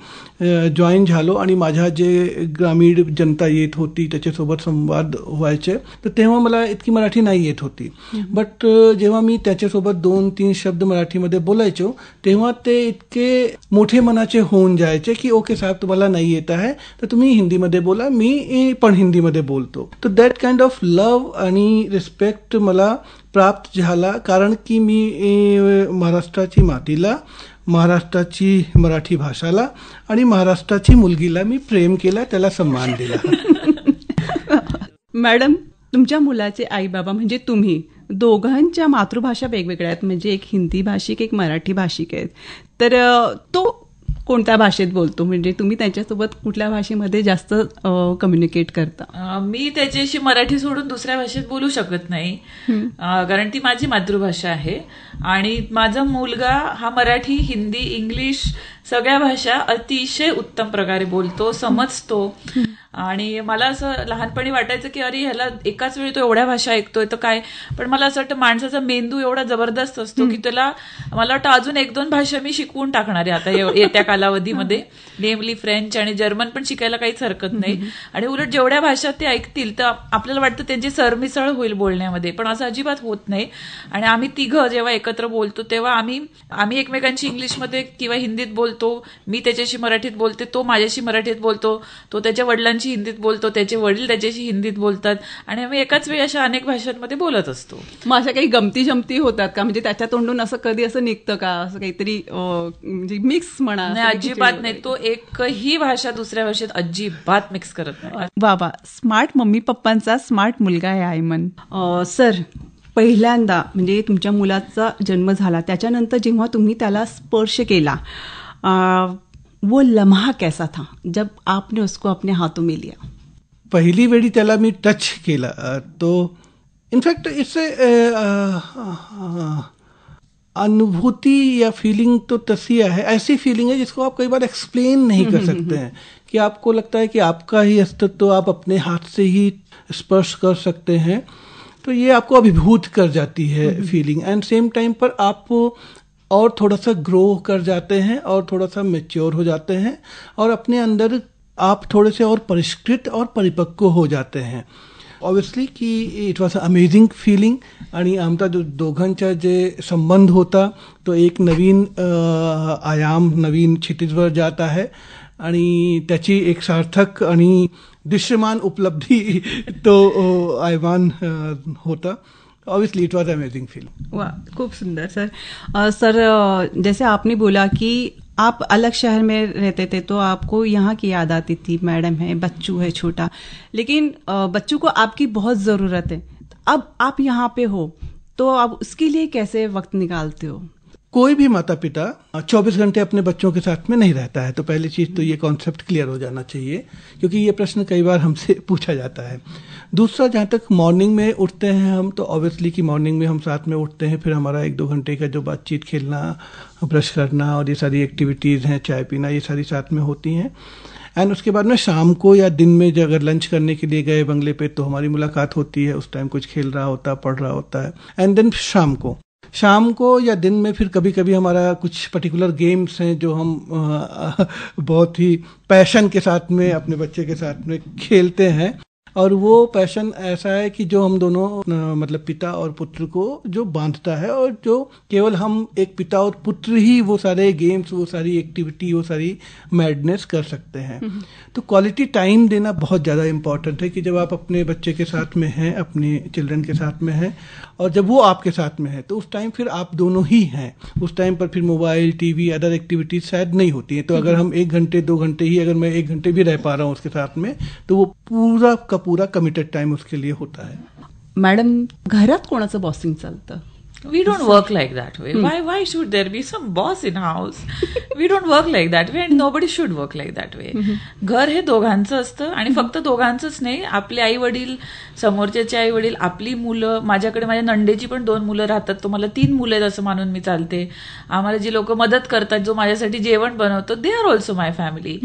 Speaker 2: जॉईन झालो आणि माझ्या जे ग्रामीण जनता येत होती त्याच्यासोबत संवाद व्हायचे तर तेव्हा मला इतकी मराठी नाही येत होती बट जेव्हा मी त्याच्यासोबत दोन तीन शब्द मराठीमध्ये बोलायचो तेव्हा ते इतके मोठे मनाचे होऊन जायचे की ओके साहेब तुम्हाला नाही येत आहे तर तुम्ही हिंदीमध्ये बोला मी पण हिंदीमध्ये बोलतो तर दॅट काइंड ऑफ लव आणि रिस्पेक्ट मला प्राप्त झाला कारण की मी महाराष्ट्राची मातीला महाराष्ट्राची मराठी भाषाला आणि महाराष्ट्राची मुलगीला मी प्रेम केला त्याला सन्मान दिला
Speaker 1: [laughs] मॅडम तुमच्या मुलाचे आई बाबा म्हणजे तुम्ही दोघांच्या मातृभाषा वेगवेगळ्या आहेत म्हणजे एक हिंदी भाषिक एक मराठी भाषिक आहेत तर तो कोणत्या भाषेत बोलतो म्हणजे तुम्ही त्यांच्यासोबत कुठल्या भाषेमध्ये जास्त कम्युनिकेट करता
Speaker 3: मी त्याच्याशी मराठी सोडून दुसऱ्या भाषेत बोलू शकत नाही कारण ती माझी मातृभाषा आहे आणि माझा मुलगा हा मराठी हिंदी इंग्लिश सगळ्या भाषा अतिशय उत्तम प्रकारे बोलतो समजतो आणि मला असं लहानपणी वाटायचं की अरे ह्याला एकाच वेळी तो एवढ्या भाषा ऐकतोय तर काय पण मला असं वाटतं माणसाचा मेंदू एवढा जबरदस्त असतो की त्याला मला वाटतं अजून एक दोन भाषा मी शिकवून टाकणार आहे आता येत्या कालावधीमध्ये [laughs] नेमली फ्रेंच आणि जर्मन पण शिकायला काहीच हरकत नाही आणि उलट जेवढ्या भाषा ते ऐकतील तर आपल्याला वाटतं त्यांची सरमिसळ होईल बोलण्यामध्ये पण असं अजिबात होत नाही आणि आम्ही तिघं जेव्हा एकत्र बोलतो तेव्हा आम्ही आम्ही एकमेकांशी इंग्लिशमध्ये किंवा हिंदीत बोलतो मी त्याच्याशी मराठीत बोलते तो माझ्याशी मराठीत बोलतो तो त्याच्या वडिलांशी त्याच्याशी हिंदीत बोलतो त्याचे वडील त्याच्याशी हिंदीत बोलतात आणि आम्ही एकाच वेळी अशा अनेक भाषांमध्ये बोलत असतो मग अशा काही गमती जमती होतात का म्हणजे त्याच्या तोंडून असं कधी असं निघतं का असं काहीतरी म्हणजे मिक्स म्हणा नाही अजिबात नाही तो एकही भाषा दुसऱ्या भाषेत अजिबात मिक्स करत नाही
Speaker 1: बाबा स्मार्ट मम्मी पप्पांचा स्मार्ट मुलगा आहे आयमन सर पहिल्यांदा म्हणजे तुमच्या मुलाचा जन्म झाला त्याच्यानंतर जेव्हा तुम्ही त्याला स्पर्श केला वो लम्हा कैसा था जब आपने उसको अपने हाथों में
Speaker 2: लिया पहली वेळी त्याला मी टच केला तो इनफॅक्ट इट्स अनुभूति या फीलिंग तो तसी है ऐसी फीलिंग है जिसको आप कई बार एक्सप्लेन नहीं कर [laughs] सकते हैं कि आपको लगता है कि आपका ही अस्तित्व तो आप अपने हाथ से ही स्पर्श कर सकते हैं तो ये आपको अभिभूत कर जाती है फीलिंग एंड सेम टाइम पर आप और थोड़ा सा ग्रो कर जाते हैं और थोड़ा सा मेच्योर हो जाते हैं और अपने अंदर आप थोड़े से और परिष्कृत और परिपक्व हो जाते हैं ऑब्वियसली कि it was amazing amazing feeling आणि आमचा जो दोघांचा जे संबंध होता तो एक नवीन आयाम नवीन क्षितिजवर जात आहे आणि त्याची एक सार्थक आणि दृश्यमान उपलब्धी [laughs] तो आयवान होता obviously it was amazing feel वाह
Speaker 1: खूब सुंदर सर आ, सर जैसे आपने बोला कि आप अलग शहर में रहते थे तो आपको यहाँ की याद आती थी मैडम है बच्चू है छोटा लेकिन बच्चों को आपकी बहुत ज़रूरत है अब आप यहाँ पे हो तो आप उसके लिए कैसे वक्त निकालते हो
Speaker 2: कोई भी माता पिता 24 घंटे अपने बच्चों के साथ में नहीं रहता है तो पहली चीज़ तो ये कॉन्सेप्ट क्लियर हो जाना चाहिए क्योंकि ये प्रश्न कई बार हमसे [laughs] पूछा जाता है दूसरा जहाँ तक मॉर्निंग में उठते हैं हम तो ऑब्वियसली कि मॉर्निंग में हम साथ में उठते हैं फिर हमारा एक दो घंटे का जो बातचीत खेलना ब्रश करना और ये सारी एक्टिविटीज़ हैं चाय पीना ये सारी साथ में होती हैं एंड उसके बाद में शाम को या दिन में जो अगर लंच करने के लिए गए बंगले पे तो हमारी मुलाकात होती है उस टाइम कुछ खेल रहा होता है पढ़ रहा होता है एंड देन शाम को शाम को या दिन में फिर कभी कभी हमारा कुछ पर्टिकुलर गेम्स हैं जो हम बहुत ही पैशन के साथ में अपने बच्चे के साथ में खेलते हैं और वो पैशन ऐसा है कि जो हम दोनों मतलब पिता और पुत्र को जो बांधता है और जो केवल हम एक पिता और पुत्र ही वो सारे गेम्स वो सारी एक्टिविटी वो सारी मैडनेस कर सकते हैं हम्म। तो क्वालिटी टाइम देना बहुत ज़्यादा इम्पॉर्टेंट है कि जब आप अपने बच्चे के साथ में हैं अपने चिल्ड्रन के साथ में हैं और जब वो आपके साथ में है तो उस टाइम फिर आप दोनों ही हैं उस टाइम पर फिर मोबाइल टीवी अदर एक्टिविटीज शायद नहीं होती है तो अगर हम्म। हम एक घंटे दो घंटे ही अगर मैं एक घंटे भी रह पा रहा हूँ उसके साथ में तो वो पूरा कप पूरा कमिटेड टाइम उसके लिए होता है मॅडम घरात कोणाचं
Speaker 3: बॉसिंग चालतं we don't work like that way why why should there be some boss in house we don't work like that way and nobody should work like that way घर हे दोघांचं असतं आणि फक्त दोघांचंच नाही आपले आई वडील समोरच्याचे आई वडील आपली मुलं माझ्याकडे माझ्या नंडेची पण दोन मुलं राहतात तो मला तीन मुलं आहेत असं मानून मी चालते आम्हाला जी लोक मदत करतात जो माझ्यासाठी जेवण बनवतो they are also my family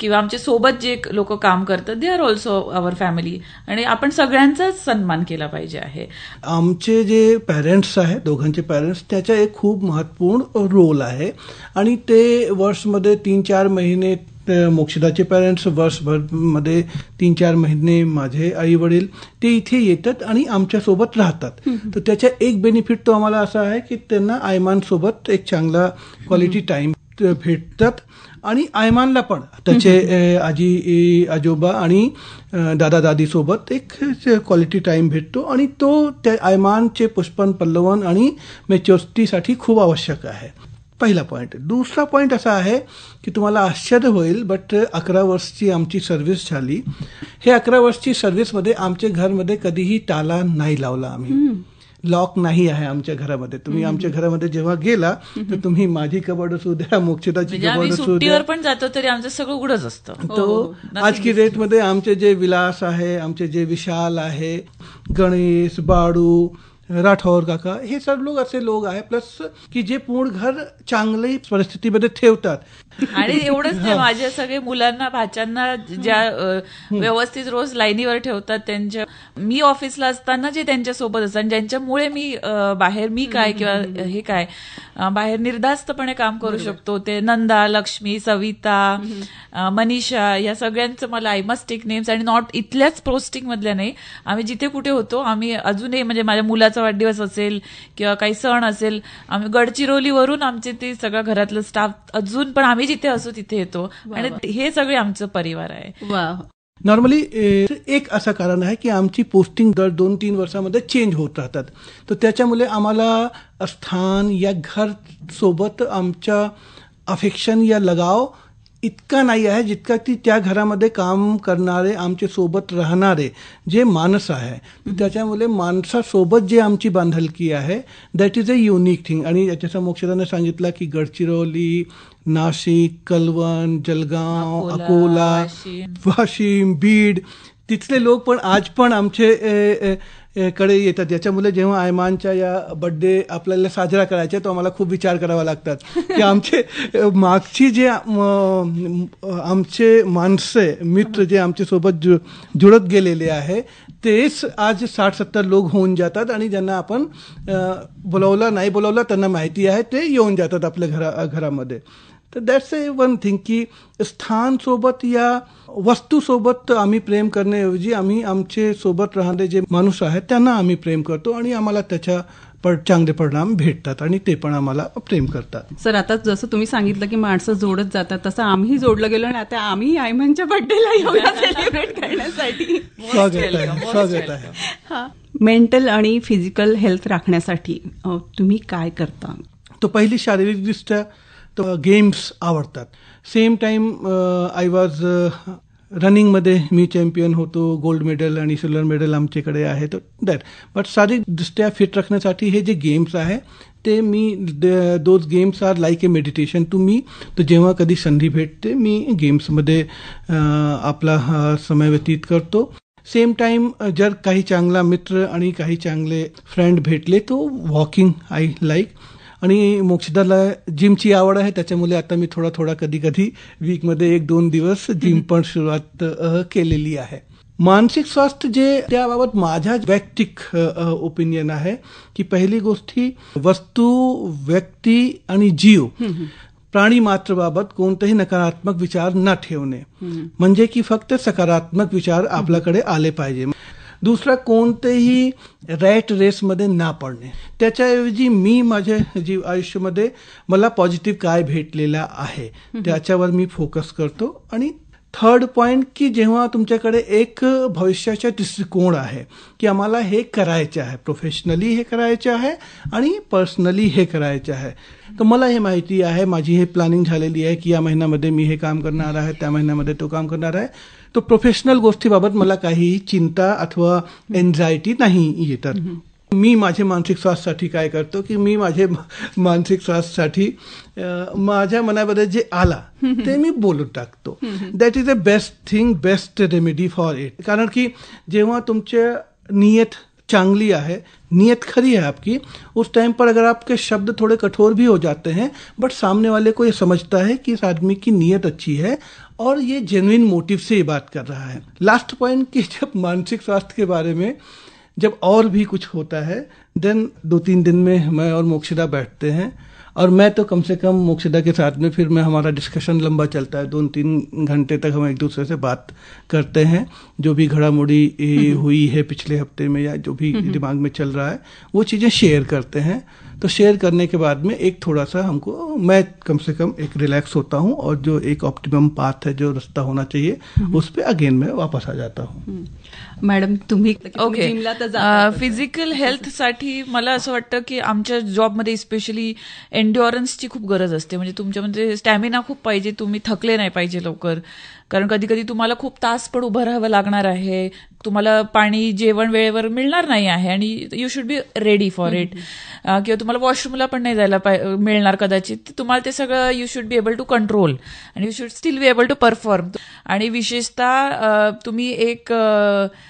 Speaker 3: किंवा आमच्या सोबत जे लोक काम करतात they are also our family आणि आपण सगळ्यांचाच सन्मान केला पाहिजे आहे
Speaker 2: आमचे जे पॅरेंट्स आहेत दोघांचे पॅरेंट्स त्याचा एक खूप महत्वपूर्ण रोल आहे आणि ते वर्षमध्ये तीन चार महिने मोक्षदाचे वर्षभर मध्ये तीन चार महिने माझे आई वडील ते इथे येतात आणि आमच्यासोबत राहतात तर त्याचा एक बेनिफिट तो आम्हाला असा आहे की त्यांना आयमानसोबत एक चांगला क्वालिटी टाइम भेटतात आणि आयमानला पण त्याचे आजी आजोबा आणि दादा दादीसोबत एक क्वालिटी टाईम भेटतो आणि तो त्या आयमानचे पुष्पन पल्लवन आणि मेच्युरिटीसाठी खूप आवश्यक आहे पहिला पॉईंट दुसरा पॉईंट असा आहे की तुम्हाला आश्चर्य होईल बट अकरा वर्षची आमची सर्व्हिस झाली हे अकरा वर्षची सर्व्हिसमध्ये आमच्या घरमध्ये कधीही ताला नाही लावला आम्ही लॉक नाही आहे आमच्या घरामध्ये तुम्ही आमच्या घरामध्ये जेव्हा गेला तर तुम्ही माझी कबड असू द्या [laughs] मोक्षिताची म्हणजे कबड असू द्या
Speaker 3: पण जातो तरी आमचं सगळं उघडच असतं हो, तो
Speaker 2: आज हो, की मध्ये आमचे जे विलास आहे आमचे जे विशाल आहे गणेश बाळू राठौर काका हे सब लोक असे लोक आहे प्लस की जे पूर्ण घर चांगले परिस्थितीमध्ये ठेवतात
Speaker 3: आणि एवढंच नाही माझ्या सगळे मुलांना भाच्यांना ज्या व्यवस्थित रोज लाईनीवर ठेवतात त्यांच्या मी ऑफिसला असताना जे त्यांच्या सोबत असतात ज्यांच्यामुळे मी बाहेर मी काय किंवा हे काय बाहेर निर्धास्तपणे काम करू शकतो ते नंदा लक्ष्मी सविता मनीषा या सगळ्यांचं मला आय मस्ट नेम्स आणि नॉट इथल्याच पोस्टिंग मधल्या नाही आम्ही जिथे कुठे होतो आम्ही अजूनही म्हणजे माझ्या मुलाचं मुलाचा वाढदिवस असेल किंवा काही सण असेल आम्ही गडचिरोलीवरून आमचे ते सगळं घरातलं स्टाफ अजून पण आम्ही जिथे असू तिथे येतो आणि हे सगळे आमचं परिवार आहे
Speaker 2: नॉर्मली एक असं कारण आहे की आमची पोस्टिंग दर दोन तीन वर्षामध्ये चेंज होत राहतात तर त्याच्यामुळे आम्हाला स्थान या घर सोबत आमच्या अफेक्शन या लगाव इतका नाही आहे जितका की त्या घरामध्ये काम करणारे आमचे सोबत राहणारे जे माणसं आहे त्याच्यामुळे माणसासोबत जे आमची बांधलकी आहे that is a unique thing आणि याच्या मोक्षदाने सांगितलं की गडचिरोली नाशिक कलवण जलगाव अकोला वाशिम बीड तिथले लोक पण आज पण आमचे कडे येतात याच्यामुळे जेव्हा आयमानच्या या बड्डे आपल्याला साजरा करायचे तो आम्हाला खूप विचार करावा लागतात की [laughs] आमचे मागची जे आमचे माणसे मित्र जे आमच्या सोबत जु जुळत गेलेले आहे तेच आज साठ सत्तर लोक होऊन जातात आणि ज्यांना आपण बोलावला नाही बोलावला त्यांना माहिती आहे ते येऊन जातात आपल्या घरा घरामध्ये तर दॅट्स ए वन थिंग की स्थानसोबत या वस्तूसोबत आम्ही प्रेम करण्याऐवजी आम्ही आमचे सोबत राहणारे जे माणूस आहेत त्यांना आम्ही प्रेम करतो आणि आम्हाला त्याच्या पड चांगले परिणाम भेटतात आणि ते पण आम्हाला प्रेम करतात
Speaker 1: सर आता जसं तुम्ही सांगितलं की माणसं जोडत जातात तसं आम्ही जोडलं गेलो आणि आता आम्ही आयमनच्या बर्थडेला येऊया [laughs] सेलिब्रेट करण्यासाठी
Speaker 2: स्वागत आहे स्वागत
Speaker 1: आहे मेंटल आणि फिजिकल हेल्थ राखण्यासाठी तुम्ही काय करता तो पहिली शारीरिकदृष्ट्या
Speaker 2: गेम्स आवडतात सेम टाईम आय वॉज रनिंगमध्ये मी चॅम्पियन होतो गोल्ड मेडल आणि सिल्वर मेडल आमच्याकडे आहे तर दॅट बट दृष्ट्या फिट रखण्यासाठी हे जे गेम्स आहे ते मी those games are like a meditation to me तर जेव्हा कधी संधी भेटते मी गेम्समध्ये आपला समय व्यतीत करतो सेम टाइम जर काही चांगला मित्र आणि काही चांगले फ्रेंड भेटले तो वॉकिंग आय लाईक like. आणि मोक्षदाला जिमची आवड आहे त्याच्यामुळे आता मी थोडा थोडा कधी कधी मध्ये एक दोन दिवस जिम पण सुरुवात केलेली आहे मानसिक स्वास्थ्य जे त्याबाबत माझ्या वैयक्तिक ओपिनियन आहे की पहिली गोष्टी वस्तू व्यक्ती आणि जीव प्राणी मात्र बाबत कोणतेही नकारात्मक विचार न ठेवणे म्हणजे की फक्त सकारात्मक विचार आपल्याकडे आले पाहिजे दुसरा कोणतेही रॅट रेसमध्ये ना पडणे त्याच्याऐवजी मी माझ्या जी आयुष्यामध्ये मला पॉझिटिव्ह काय भेटलेला आहे त्याच्यावर मी फोकस करतो आणि थर्ड पॉइंट की जेव्हा तुमच्याकडे एक भविष्याचा दृष्टिकोन आहे की आम्हाला हे करायचे आहे प्रोफेशनली हे करायचे आहे आणि पर्सनली हे करायचे आहे तर मला हे माहिती आहे माझी हे प्लॅनिंग झालेली आहे की या महिन्यामध्ये मी हे काम करणार आहे त्या महिन्यामध्ये तो काम करणार आहे तो प्रोफेशनल गोष्टीबाबत मला काही चिंता अथवा एन्झायटी नाही येतात मी माझे मानसिक स्वास्थ्यासाठी काय करतो की मी माझे मानसिक स्वास्थ्यासाठी माझ्या मनामध्ये जे आला ते मी बोलून टाकतो that is a best thing best remedy for it कारण की जेव्हा तुमचे नियत चांगली आहे नियत खरी आहे आपकी उस टाइम पर अगर आपके शब्द थोड़े कठोर भी हो जाते हैं बट सामने वाले को ये समझता है कि इस आदमी की नियत अच्छी है और ये जेनुइन मोटिव से ये बात कर रहा है लास्ट पॉइंट कि जब मानसिक स्वास्थ्य के बारे में जब और भी कुछ होता है देन दो तीन दिन में मैं और मोक्षदा बैठते हैं और मैं तो कम से कम मोक्षदा के साथ में फिर मैं हमारा डिस्कशन लंबा चलता है दो तीन घंटे तक हम एक दूसरे से बात करते हैं जो भी घड़ा मुड़ी हम्म। हुई है पिछले हफ्ते में या जो भी हम्म। दिमाग में चल रहा है वो चीज़ें शेयर करते हैं तो शेयर करने के बाद में एक थोड़ा सा हमको मैं कम से कम एक रिलैक्स होता हूँ और जो एक ऑप्टिमम पाथ है जो रास्ता होना चाहिए हम्म। उस पर अगेन मैं वापस आ जाता हूँ
Speaker 3: हम्म। मैडम तुम्ही ओके फिजिकल हेल्थसाठी मला असं वाटतं की आमच्या जॉबमध्ये स्पेशली एन्ड्युअरन्सची खूप गरज असते म्हणजे तुमच्यामध्ये स्टॅमिना खूप पाहिजे तुम्ही थकले नाही पाहिजे लवकर कारण कधी कधी तुम्हाला खूप तास पण उभं राहावं लागणार आहे तुम्हाला पाणी जेवण वेळेवर मिळणार नाही आहे आणि you should be ready for it किंवा तुम्हाला वॉशरूमला पण नाही जायला मिळणार कदाचित तुम्हाला ते सगळं you should be able to control आणि you should still be able to perform आणि विशेषतः तुम्ही एक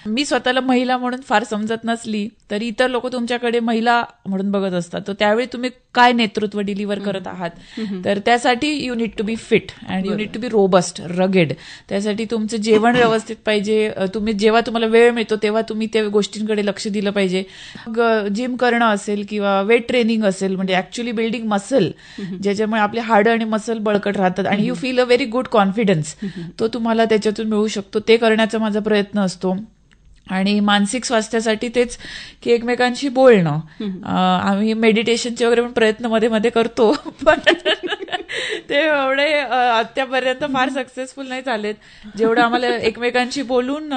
Speaker 3: मी स्वतःला महिला म्हणून फार समजत नसली तरी इतर लोक तुमच्याकडे महिला म्हणून बघत असतात तर त्यावेळी तुम्ही काय नेतृत्व डिलिव्हर करत आहात तर त्यासाठी you need to be fit and you need to be robust rugged त्यासाठी तुमचं जेवण व्यवस्थित पाहिजे तुम्ही जेव्हा तुम्हाला तुम्हाला वेळ मिळतो तेव्हा तुम्ही त्या गोष्टींकडे लक्ष दिलं पाहिजे जिम करणं असेल किंवा वेट ट्रेनिंग असेल म्हणजे ऍक्च्युली बिल्डिंग मसल ज्याच्यामुळे आपले हाड आणि मसल बळकट राहतात आणि you feel a very good confidence तो तुम्हाला त्याच्यातून मिळू शकतो ते करण्याचा माझा प्रयत्न असतो आणि मानसिक स्वास्थ्यासाठी तेच की एकमेकांशी बोलणं आम्ही मेडिटेशनचे वगैरे पण प्रयत्न मध्ये मध्ये करतो [laughs] पण [laughs] ते एवढे आत्तापर्यंत फार सक्सेसफुल नाही झालेत जेवढं आम्हाला [laughs] एकमेकांशी बोलून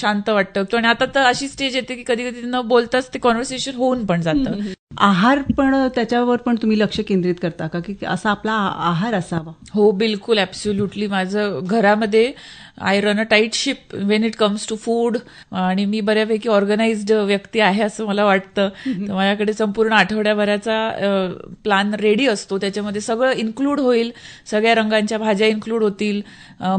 Speaker 3: शांत वाटतं पण आता तर अशी स्टेज येते की कधी कधी न बोलताच ते कॉन्व्हर्सेशन होऊन पण जातं आहार पण त्याच्यावर पण तुम्ही लक्ष केंद्रित करता का की असा आपला आहार असावा हो बिलकुल ऍब्सुल्युटली माझं घरामध्ये I run a tight ship when it comes to food आणि मी बऱ्यापैकी ऑर्गनाइज्ड व्यक्ती आहे असं मला वाटतं माझ्याकडे संपूर्ण आठवड्याभराचा प्लान रेडी असतो त्याच्यामध्ये सगळं इन्क्लूड होईल सगळ्या रंगांच्या भाज्या इन्क्लूड होतील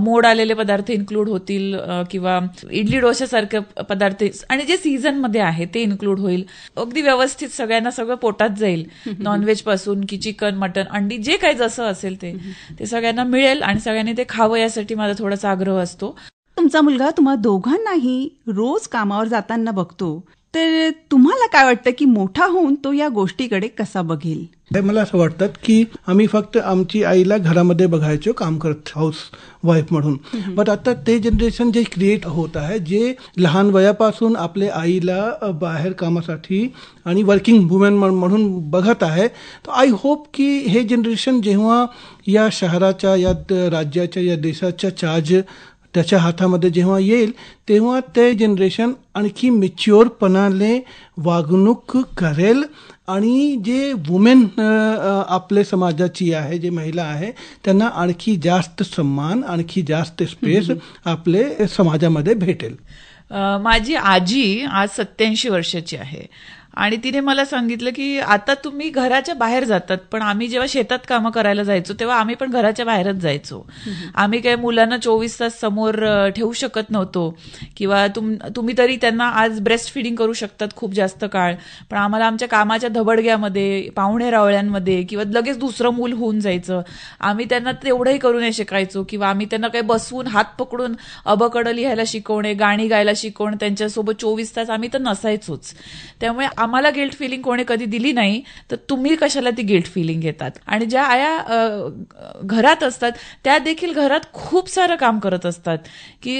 Speaker 3: मोड आलेले पदार्थ इन्क्लूड होतील किंवा इडली डोशासारखे पदार्थ आणि जे मध्ये आहे ते इन्क्लूड होईल अगदी व्यवस्थित सगळ्यांना सगळं पोटात जाईल नॉनव्हेज [laughs] पासून की चिकन मटन अंडी जे काही जसं असेल ते ते सगळ्यांना मिळेल आणि सगळ्यांनी ते खावं यासाठी माझा थोडासा आग्रह असतो
Speaker 1: तुमचा मुलगा तुम्हाला दोघांनाही रोज कामावर जाताना बघतो तर तुम्हाला काय वाटतं की मोठा होऊन तो या गोष्टीकडे कसा बघेल
Speaker 2: मला असं वाटतं की आम्ही फक्त आमची आईला घरामध्ये बघायचो काम करत हाऊस वाईफ म्हणून बट आता ते जनरेशन जे क्रिएट होत आहे जे लहान वयापासून आपल्या आईला बाहेर कामासाठी आणि वर्किंग वुमेन म्हणून बघत आहे तर आय होप की हे जनरेशन जेव्हा या शहराच्या या राज्याच्या या देशाच्या चार्ज त्याच्या हातामध्ये जेव्हा येईल तेव्हा ते जनरेशन आणखी मेच्युअरपणाने वागणूक करेल आणि जे वुमेन आपले समाजाची आहे जे महिला आहे त्यांना आणखी जास्त सन्मान आणखी जास्त स्पेस आपले समाजामध्ये भेटेल
Speaker 3: माझी आजी आज सत्याऐंशी वर्षाची आहे आणि तिने मला सांगितलं की आता तुम्ही घराच्या बाहेर जातात पण आम्ही जेव्हा शेतात कामं करायला जायचो तेव्हा आम्ही पण घराच्या बाहेरच जायचो आम्ही काय मुलांना चोवीस तास समोर ठेवू शकत नव्हतो किंवा तुम तुम्ही तरी त्यांना आज ब्रेस्ट फिडिंग करू शकतात खूप जास्त काळ पण आम्हाला आमच्या कामाच्या धबडग्यामध्ये पाहुणे रावळ्यांमध्ये किंवा लगेच दुसरं मूल होऊन जायचं आम्ही त्यांना तेवढंही करू नाही शिकायचो किंवा आम्ही त्यांना काही बसवून हात पकडून अबकडं लिहायला शिकवणे गाणी गायला शिकवणे त्यांच्यासोबत चोवीस तास आम्ही तर नसायचोच त्यामुळे आम्हाला गिल्ट फिलिंग कोणी कधी दिली नाही तर तुम्ही कशाला ती गिल्ट फिलिंग घेतात आणि ज्या आया घरात असतात त्या देखील घरात खूप सारं काम करत असतात की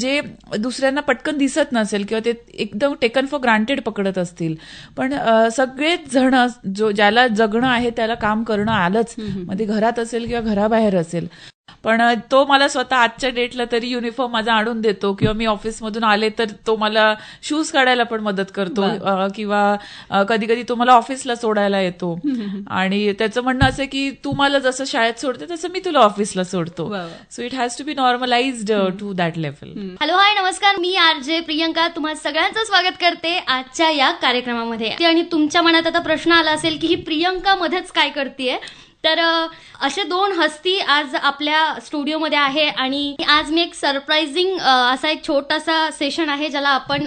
Speaker 3: जे दुसऱ्यांना पटकन दिसत नसेल किंवा ते एकदम टेकन फॉर ग्रांटेड पकडत असतील पण सगळेच जण जो ज्याला जगणं आहे त्याला काम करणं आलंच मग घरात असेल किंवा घराबाहेर असेल पण तो मला स्वतः आजच्या डेटला तरी युनिफॉर्म माझा आणून देतो किंवा मी ऑफिसमधून आले तर तो मला शूज काढायला पण मदत करतो किंवा कधी कधी तो मला ऑफिसला सोडायला येतो [laughs] आणि त्याचं म्हणणं असं की तू मला जसं शाळेत सोडते तसं मी तुला ऑफिसला सोडतो
Speaker 4: so it has to be normalize
Speaker 3: to that level
Speaker 4: hello hi नमस्कार मी आर जे प्रियंका तुम्हाला सगळ्यांचं स्वागत करते आजच्या या कार्यक्रमामध्ये आणि तुमच्या मनात आता प्रश्न आला असेल की ही प्रियंका मध्येच काय करते तर असे दोन हस्ती आज आपल्या स्टुडिओमध्ये आहे आणि आज मी एक सरप्राइझिंग असा एक छोटासा सेशन आहे ज्याला आपण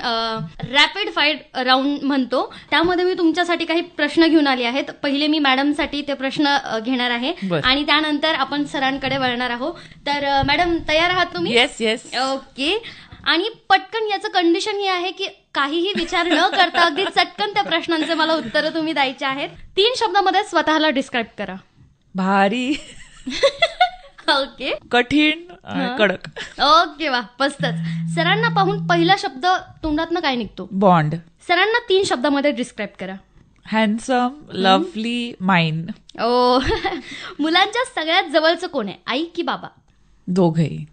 Speaker 4: रॅपिड फायर राऊंड म्हणतो त्यामध्ये मी तुमच्यासाठी काही प्रश्न घेऊन आले आहेत पहिले मी मॅडमसाठी ते प्रश्न घेणार आहे आणि त्यानंतर आपण सरांकडे वळणार आहोत तर मॅडम तयार आहात तुम्ही येस येस ओके आणि पटकन याचं कंडिशन हे आहे की काहीही विचार न करता अगदी चटकन त्या प्रश्नांचे मला उत्तर तुम्ही द्यायचे आहेत तीन शब्दामध्ये स्वतःला डिस्क्राईब करा भारी ओके कठीण कडक ओके वा पस्तच सरांना पाहून पहिला शब्द तोंडातनं काय निघतो बॉन्ड सरांना तीन शब्दामध्ये डिस्क्राईब करा हॅन्डसम लवली माइंड ओ मुलांच्या सगळ्यात जवळचं कोण आहे आई की बाबा दोघही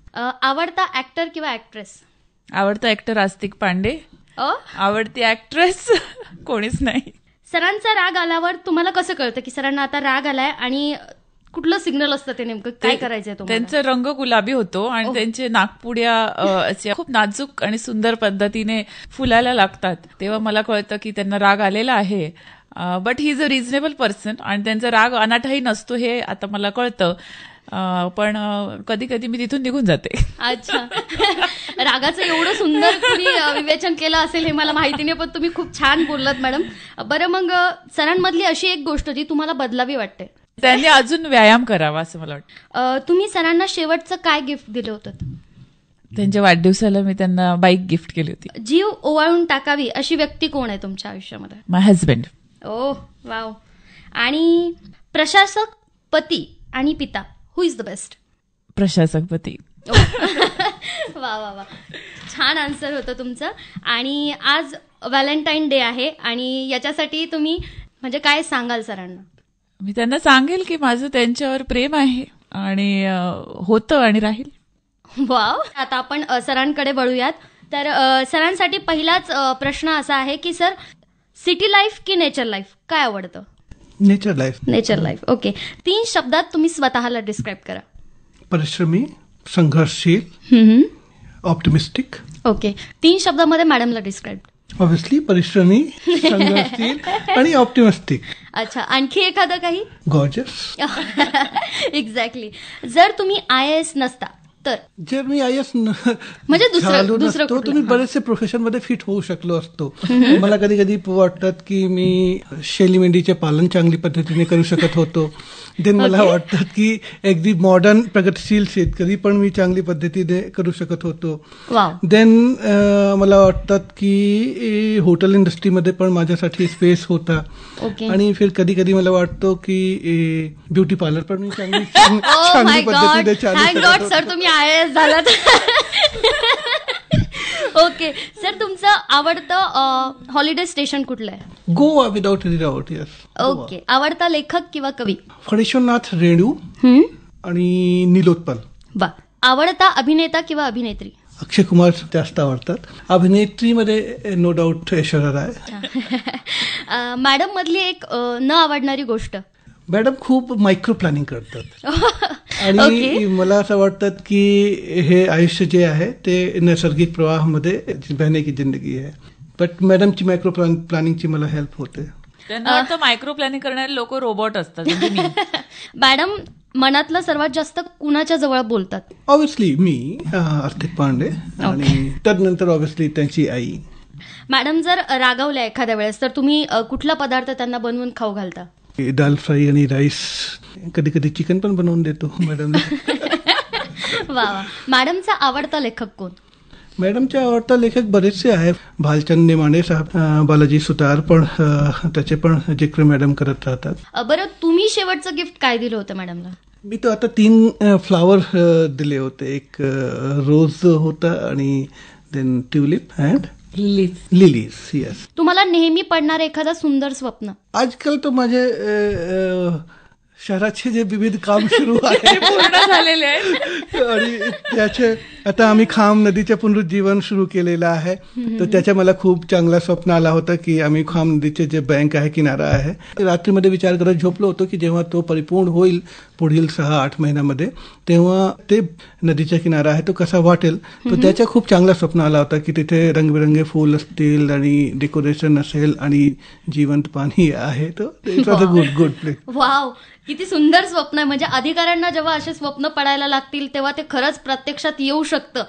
Speaker 4: आवडता ऍक्टर किंवा ऍक्ट्रेस
Speaker 3: आवडता ऍक्टर आस्तिक पांडे आवडती ऍक्ट्रेस [laughs] कोणीच नाही
Speaker 4: सरांचा राग आल्यावर तुम्हाला कसं कळतं की सरांना आता राग आलाय आणि कुठलं सिग्नल असतं ते नेमकं काय करायचं त्यांचा
Speaker 3: रंग गुलाबी होतो आणि त्यांचे नागपुड्या खूप नाजूक आणि सुंदर पद्धतीने फुलायला लागतात तेव्हा मला कळतं की त्यांना राग आलेला आहे but he is a reasonable person आणि त्यांचा राग अनाठाही नसतो हे आता मला कळतं पण कधी कधी मी तिथून निघून जाते
Speaker 4: अच्छा [laughs] रागाचं एवढं सुंदर तुम्ही विवेचन केलं असेल हे मला माहिती नाही पण तुम्ही खूप छान बोललात मॅडम बरं मग सरांमधली अशी एक गोष्ट जी तुम्हाला बदलावी वाटते त्यांनी अजून व्यायाम
Speaker 3: करावा असं मला
Speaker 4: वाटतं तुम्ही सरांना शेवटचं काय गिफ्ट दिलं होतं
Speaker 3: त्यांच्या वाढदिवसाला मी त्यांना बाईक गिफ्ट केली होती जीव
Speaker 4: ओवाळून टाकावी अशी व्यक्ती कोण आहे तुमच्या आयुष्यामध्ये माय हजबंड ओ वाव आणि प्रशासक पती आणि पिता हु इज द बेस्ट
Speaker 3: प्रशासक पती [laughs] वा
Speaker 4: वा वा छान आन्सर होतं तुमचं आणि आज व्हॅलेंटाईन डे आहे आणि याच्यासाठी तुम्ही म्हणजे काय सांगाल सरांना
Speaker 3: मी त्यांना सांगेल की माझं त्यांच्यावर प्रेम आहे आणि होतं आणि राहील
Speaker 4: वाव आता आपण सरांकडे वळूयात तर सरांसाठी पहिलाच प्रश्न असा आहे की सर सिटी लाईफ की नेचर लाईफ काय आवडतं nature life nature life okay तीन शब्दात तुम्ही स्वतःला डिस्क्राईब करा
Speaker 2: परिश्रमी संघर्षशील ऑप्टिमिस्टिक
Speaker 4: ओके तीन शब्दामध्ये मॅडमला डिस्क्राईब
Speaker 2: ऑब्विसली परिश्रमी [laughs] संघर्षशील आणि ऑप्टिमिस्टिक
Speaker 4: अच्छा आणखी एखादं काही
Speaker 2: गॉर्जस
Speaker 4: एक्झॅक्टली [laughs] जर तुम्ही आय एस नसता तर जे मी आय एस म्हणजे मी तुम्ही
Speaker 2: बरेचसे प्रोफेशन मध्ये फिट होऊ शकलो असतो मला कधी कधी वाटतात की मी शेली मेंढीचे पालन चांगली पद्धतीने करू शकत होतो देन मला वाटतात की अगदी मॉडर्न प्रगतशील शेतकरी पण मी चांगली पद्धतीने करू शकत होतो देन मला वाटतात की हॉटेल इंडस्ट्रीमध्ये पण माझ्यासाठी स्पेस होता आणि फिर कधी कधी मला वाटतो की ब्युटी पार्लर पण मी चांगली
Speaker 4: [laughs] oh चांगली पद्धतीने आय एस झाला ओके सर तुमचं आवडतं हॉलिडे स्टेशन कुठलं आहे Goa
Speaker 2: without doubt yes
Speaker 4: okay आवडता लेखक किंवा कवी
Speaker 2: फणेश्वरनाथ रेणू आणि निलोत्पल
Speaker 4: वा आवडता अभिनेता किंवा अभिनेत्री
Speaker 2: अक्षय कुमार जास्त आवडतात अभिनेत्री मध्ये no eh, doubt Aishwarya Rai
Speaker 4: [laughs] madam मधली एक न आवडणारी गोष्ट
Speaker 2: मॅडम खूप मायक्रो प्लॅनिंग करतात [laughs] आणि मला असं वाटतं की हे आयुष्य जे आहे ते नैसर्गिक प्रवाहामध्ये बहने जिंदगी आहे बट मॅडमची मायक्रो प्लॅनिंगची मला हेल्प होते
Speaker 3: मायक्रो प्लॅनिंग करणारे लोक रोबोट असतात म्हणजे
Speaker 4: [laughs] मॅडम मनातलं सर्वात जास्त कुणाच्या जवळ बोलतात ऑब्व्हियसली मी आर्थिक पांडे आणि
Speaker 2: त्यानंतर ऑब्व्हियसली त्यांची आई
Speaker 4: मॅडम जर रागावल्या एखाद्या वेळेस तर तुम्ही कुठला पदार्थ त्यांना बनवून खाऊ घालता
Speaker 2: दाल फ्राई आणि राईस कधी कधी चिकन पण बनवून देतो मॅडम [laughs]
Speaker 4: वा मॅडमचा आवडता लेखक कोण
Speaker 2: मॅडमचे आवडता लेखक बरेचसे आहेत भालचंद निमाणे साहेब बालाजी सुतार पण त्याचे पण जिक्र मॅडम करत राहतात
Speaker 4: बरं तुम्ही शेवटचं गिफ्ट काय दिलं होतं मॅडमला मी
Speaker 2: तो आता तीन फ्लावर दिले होते एक रोज होता आणि then tulip and lilies lilies yes
Speaker 4: तुम्हाला नेहमी पडणार एखादं सुंदर स्वप्न
Speaker 2: आजकाल तो माझे शहराचे जे विविध काम सुरू [laughs]
Speaker 3: आहे पूर्ण झालेले
Speaker 2: आणि त्याचे आता आम्ही खाम नदीचे पुनरुज्जीवन सुरू केलेलं आहे तर त्याच्या मला खूप चांगला स्वप्न आला होता की आम्ही खाम नदीचे जे बँक आहे किनारा आहे रात्रीमध्ये विचार करत झोपलो होतो की जेव्हा तो परिपूर्ण होईल पुढील सहा आठ महिन्यामध्ये तेव्हा ते नदीचा किनारा आहे तो कसा वाटेल तर त्याच्या खूप चांगला स्वप्न आला होता की तिथे रंगबिरंगे फूल असतील आणि डेकोरेशन असेल आणि जिवंत पाणी आहे
Speaker 4: तर गुड गुड प्लेस वाव किती सुंदर स्वप्न आहे म्हणजे अधिकाऱ्यांना जेव्हा असे स्वप्न पडायला लागतील तेव्हा ते खरंच प्रत्यक्षात येऊ शकतं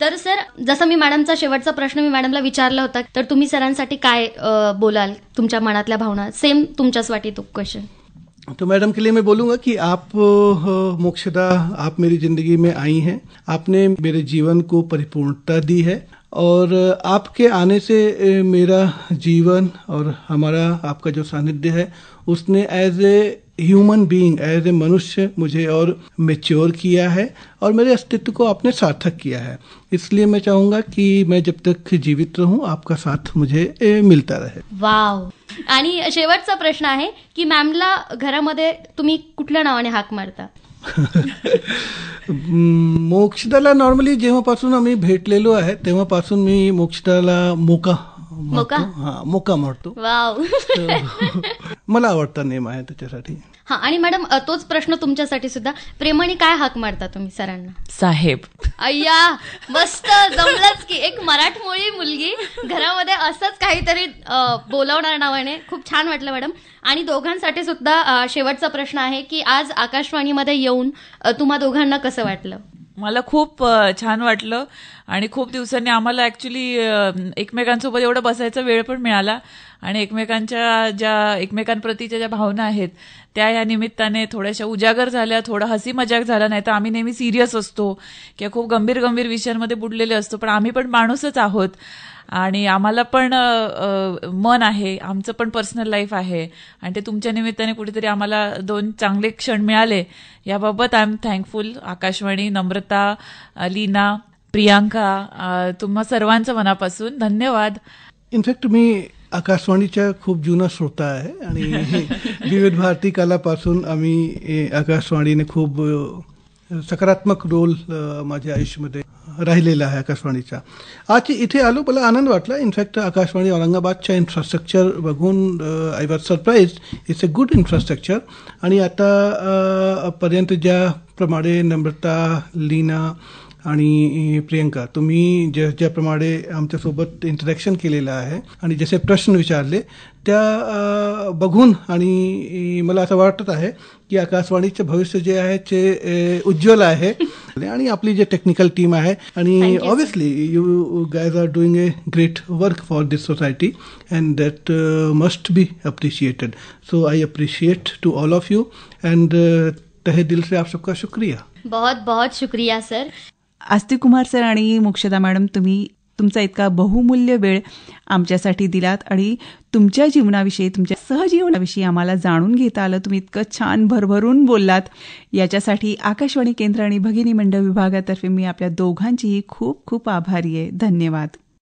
Speaker 4: तर सर जसं मी मॅडमचा शेवटचा प्रश्न मी मॅडमला विचारला होता तर तुम्ही सरांसाठी काय बोलाल तुमच्या मनातल्या भावना सेम तुमच्याच वाटी तो क्वेश्चन
Speaker 2: तो मैडम के लिए मैं बोलूंगा कि आप मोक्षदा आप मेरी ज़िंदगी में आई हैं आपने मेरे जीवन को परिपूर्णता दी है और आपके आने से मेरा जीवन और हमारा आपका जो सानिध्य है उसने as a human being as a मनुष्य मुझे और मेच्योर किया है और मेरे अस्तित्व को आपने सार्थक किया है इसलिए मैं चाहूंगा कि मैं जब तक जीवित रहूं आपका साथ मुझे मिलता रहे
Speaker 4: वाव आणि शेवटचा प्रश्न आहे की मॅमला घरामध्ये तुम्ही कुठल्या नावाने हाक मारता
Speaker 2: [laughs] मोक्षदाला नॉर्मली जेव्हापासून आम्ही भेटलेलो आहे तेव्हापासून मी मोक्षदाला मोका मोका हा मोका म्हणतो [laughs] मला आवडता नेम आहे त्याच्यासाठी
Speaker 4: हा आणि मॅडम तोच प्रश्न तुमच्यासाठी सुद्धा प्रेमाने काय हाक मारता तुम्ही सरांना साहेब अय्या मस्त जमलंच की एक मराठमोळी मुलगी घरामध्ये असंच काहीतरी बोलावणार नावाने खूप छान वाटलं मॅडम आणि दोघांसाठी सुद्धा शेवटचा प्रश्न आहे की आज आकाशवाणीमध्ये येऊन तुम्हा दोघांना कसं वाटलं
Speaker 3: मला खूप छान वाटलं आणि खूप दिवसांनी आम्हाला ऍक्च्युली एकमेकांसोबत एवढं बसायचा वेळ पण मिळाला आणि एकमेकांच्या ज्या एकमेकांप्रतीच्या ज्या भावना आहेत त्या या निमित्ताने थोड्याशा उजागर झाल्या थोडं हसी मजाक झाला नाही तर आम्ही नेहमी सिरियस असतो किंवा खूप गंभीर गंभीर विषयांमध्ये बुडलेले असतो पण आम्ही पण माणूसच आहोत आणि आम्हाला पण मन आहे आमचं पण पर्सनल लाईफ आहे आणि ते तुमच्या निमित्ताने कुठेतरी आम्हाला दोन चांगले क्षण मिळाले याबाबत I am thankful Akashvani Namrata Leena Priyanka तुम्हा सर्वांचं मनापासून धन्यवाद इनफॅक्ट मी
Speaker 2: आकाशवाणीच्या खूप जुना श्रोता आहे आणि [laughs] विविध भारती कालापासून आम्ही आकाशवाणीने खूप सकारात्मक रोल माझ्या आयुष्यामध्ये राहिलेला आहे आकाशवाणीचा आज इथे आलो मला आनंद वाटला इनफॅक्ट आकाशवाणी औरंगाबादच्या इन्फ्रास्ट्रक्चर बघून I was surprise it's a good infrastructure आणि आता पर्यंत ज्याप्रमाणे नम्रता लीना आणि प्रियंका तुम्ही ज्या ज्याप्रमाणे आमच्यासोबत इंटरॅक्शन केलेलं आहे आणि जसे प्रश्न विचारले त्या बघून आणि मला असं वाटत आहे की आकाशवाणीचे भविष्य जे आहे ते उज्ज्वल आहे [laughs] आणि आपली जे टेक्निकल टीम आहे आणि obviously you guys are doing a great work for this society and that must be appreciated so I appreciate to all of you and तहे दिल से आप सबका शुक्रिया
Speaker 1: बहुत बहुत शुक्रिया सर आस्तिक कुमार सर आणि मोक्षदा मॅडम तुम्ही तुमचा इतका बहुमूल्य वेळ आमच्यासाठी दिलात आणि तुमच्या जीवनाविषयी तुमच्या सहजीवनाविषयी आम्हाला जाणून घेता आलं तुम्ही इतकं छान भरभरून बोललात याच्यासाठी आकाशवाणी केंद्र आणि भगिनी मंडळ विभागातर्फे मी आपल्या दोघांचीही खूप खूप आभारी आहे धन्यवाद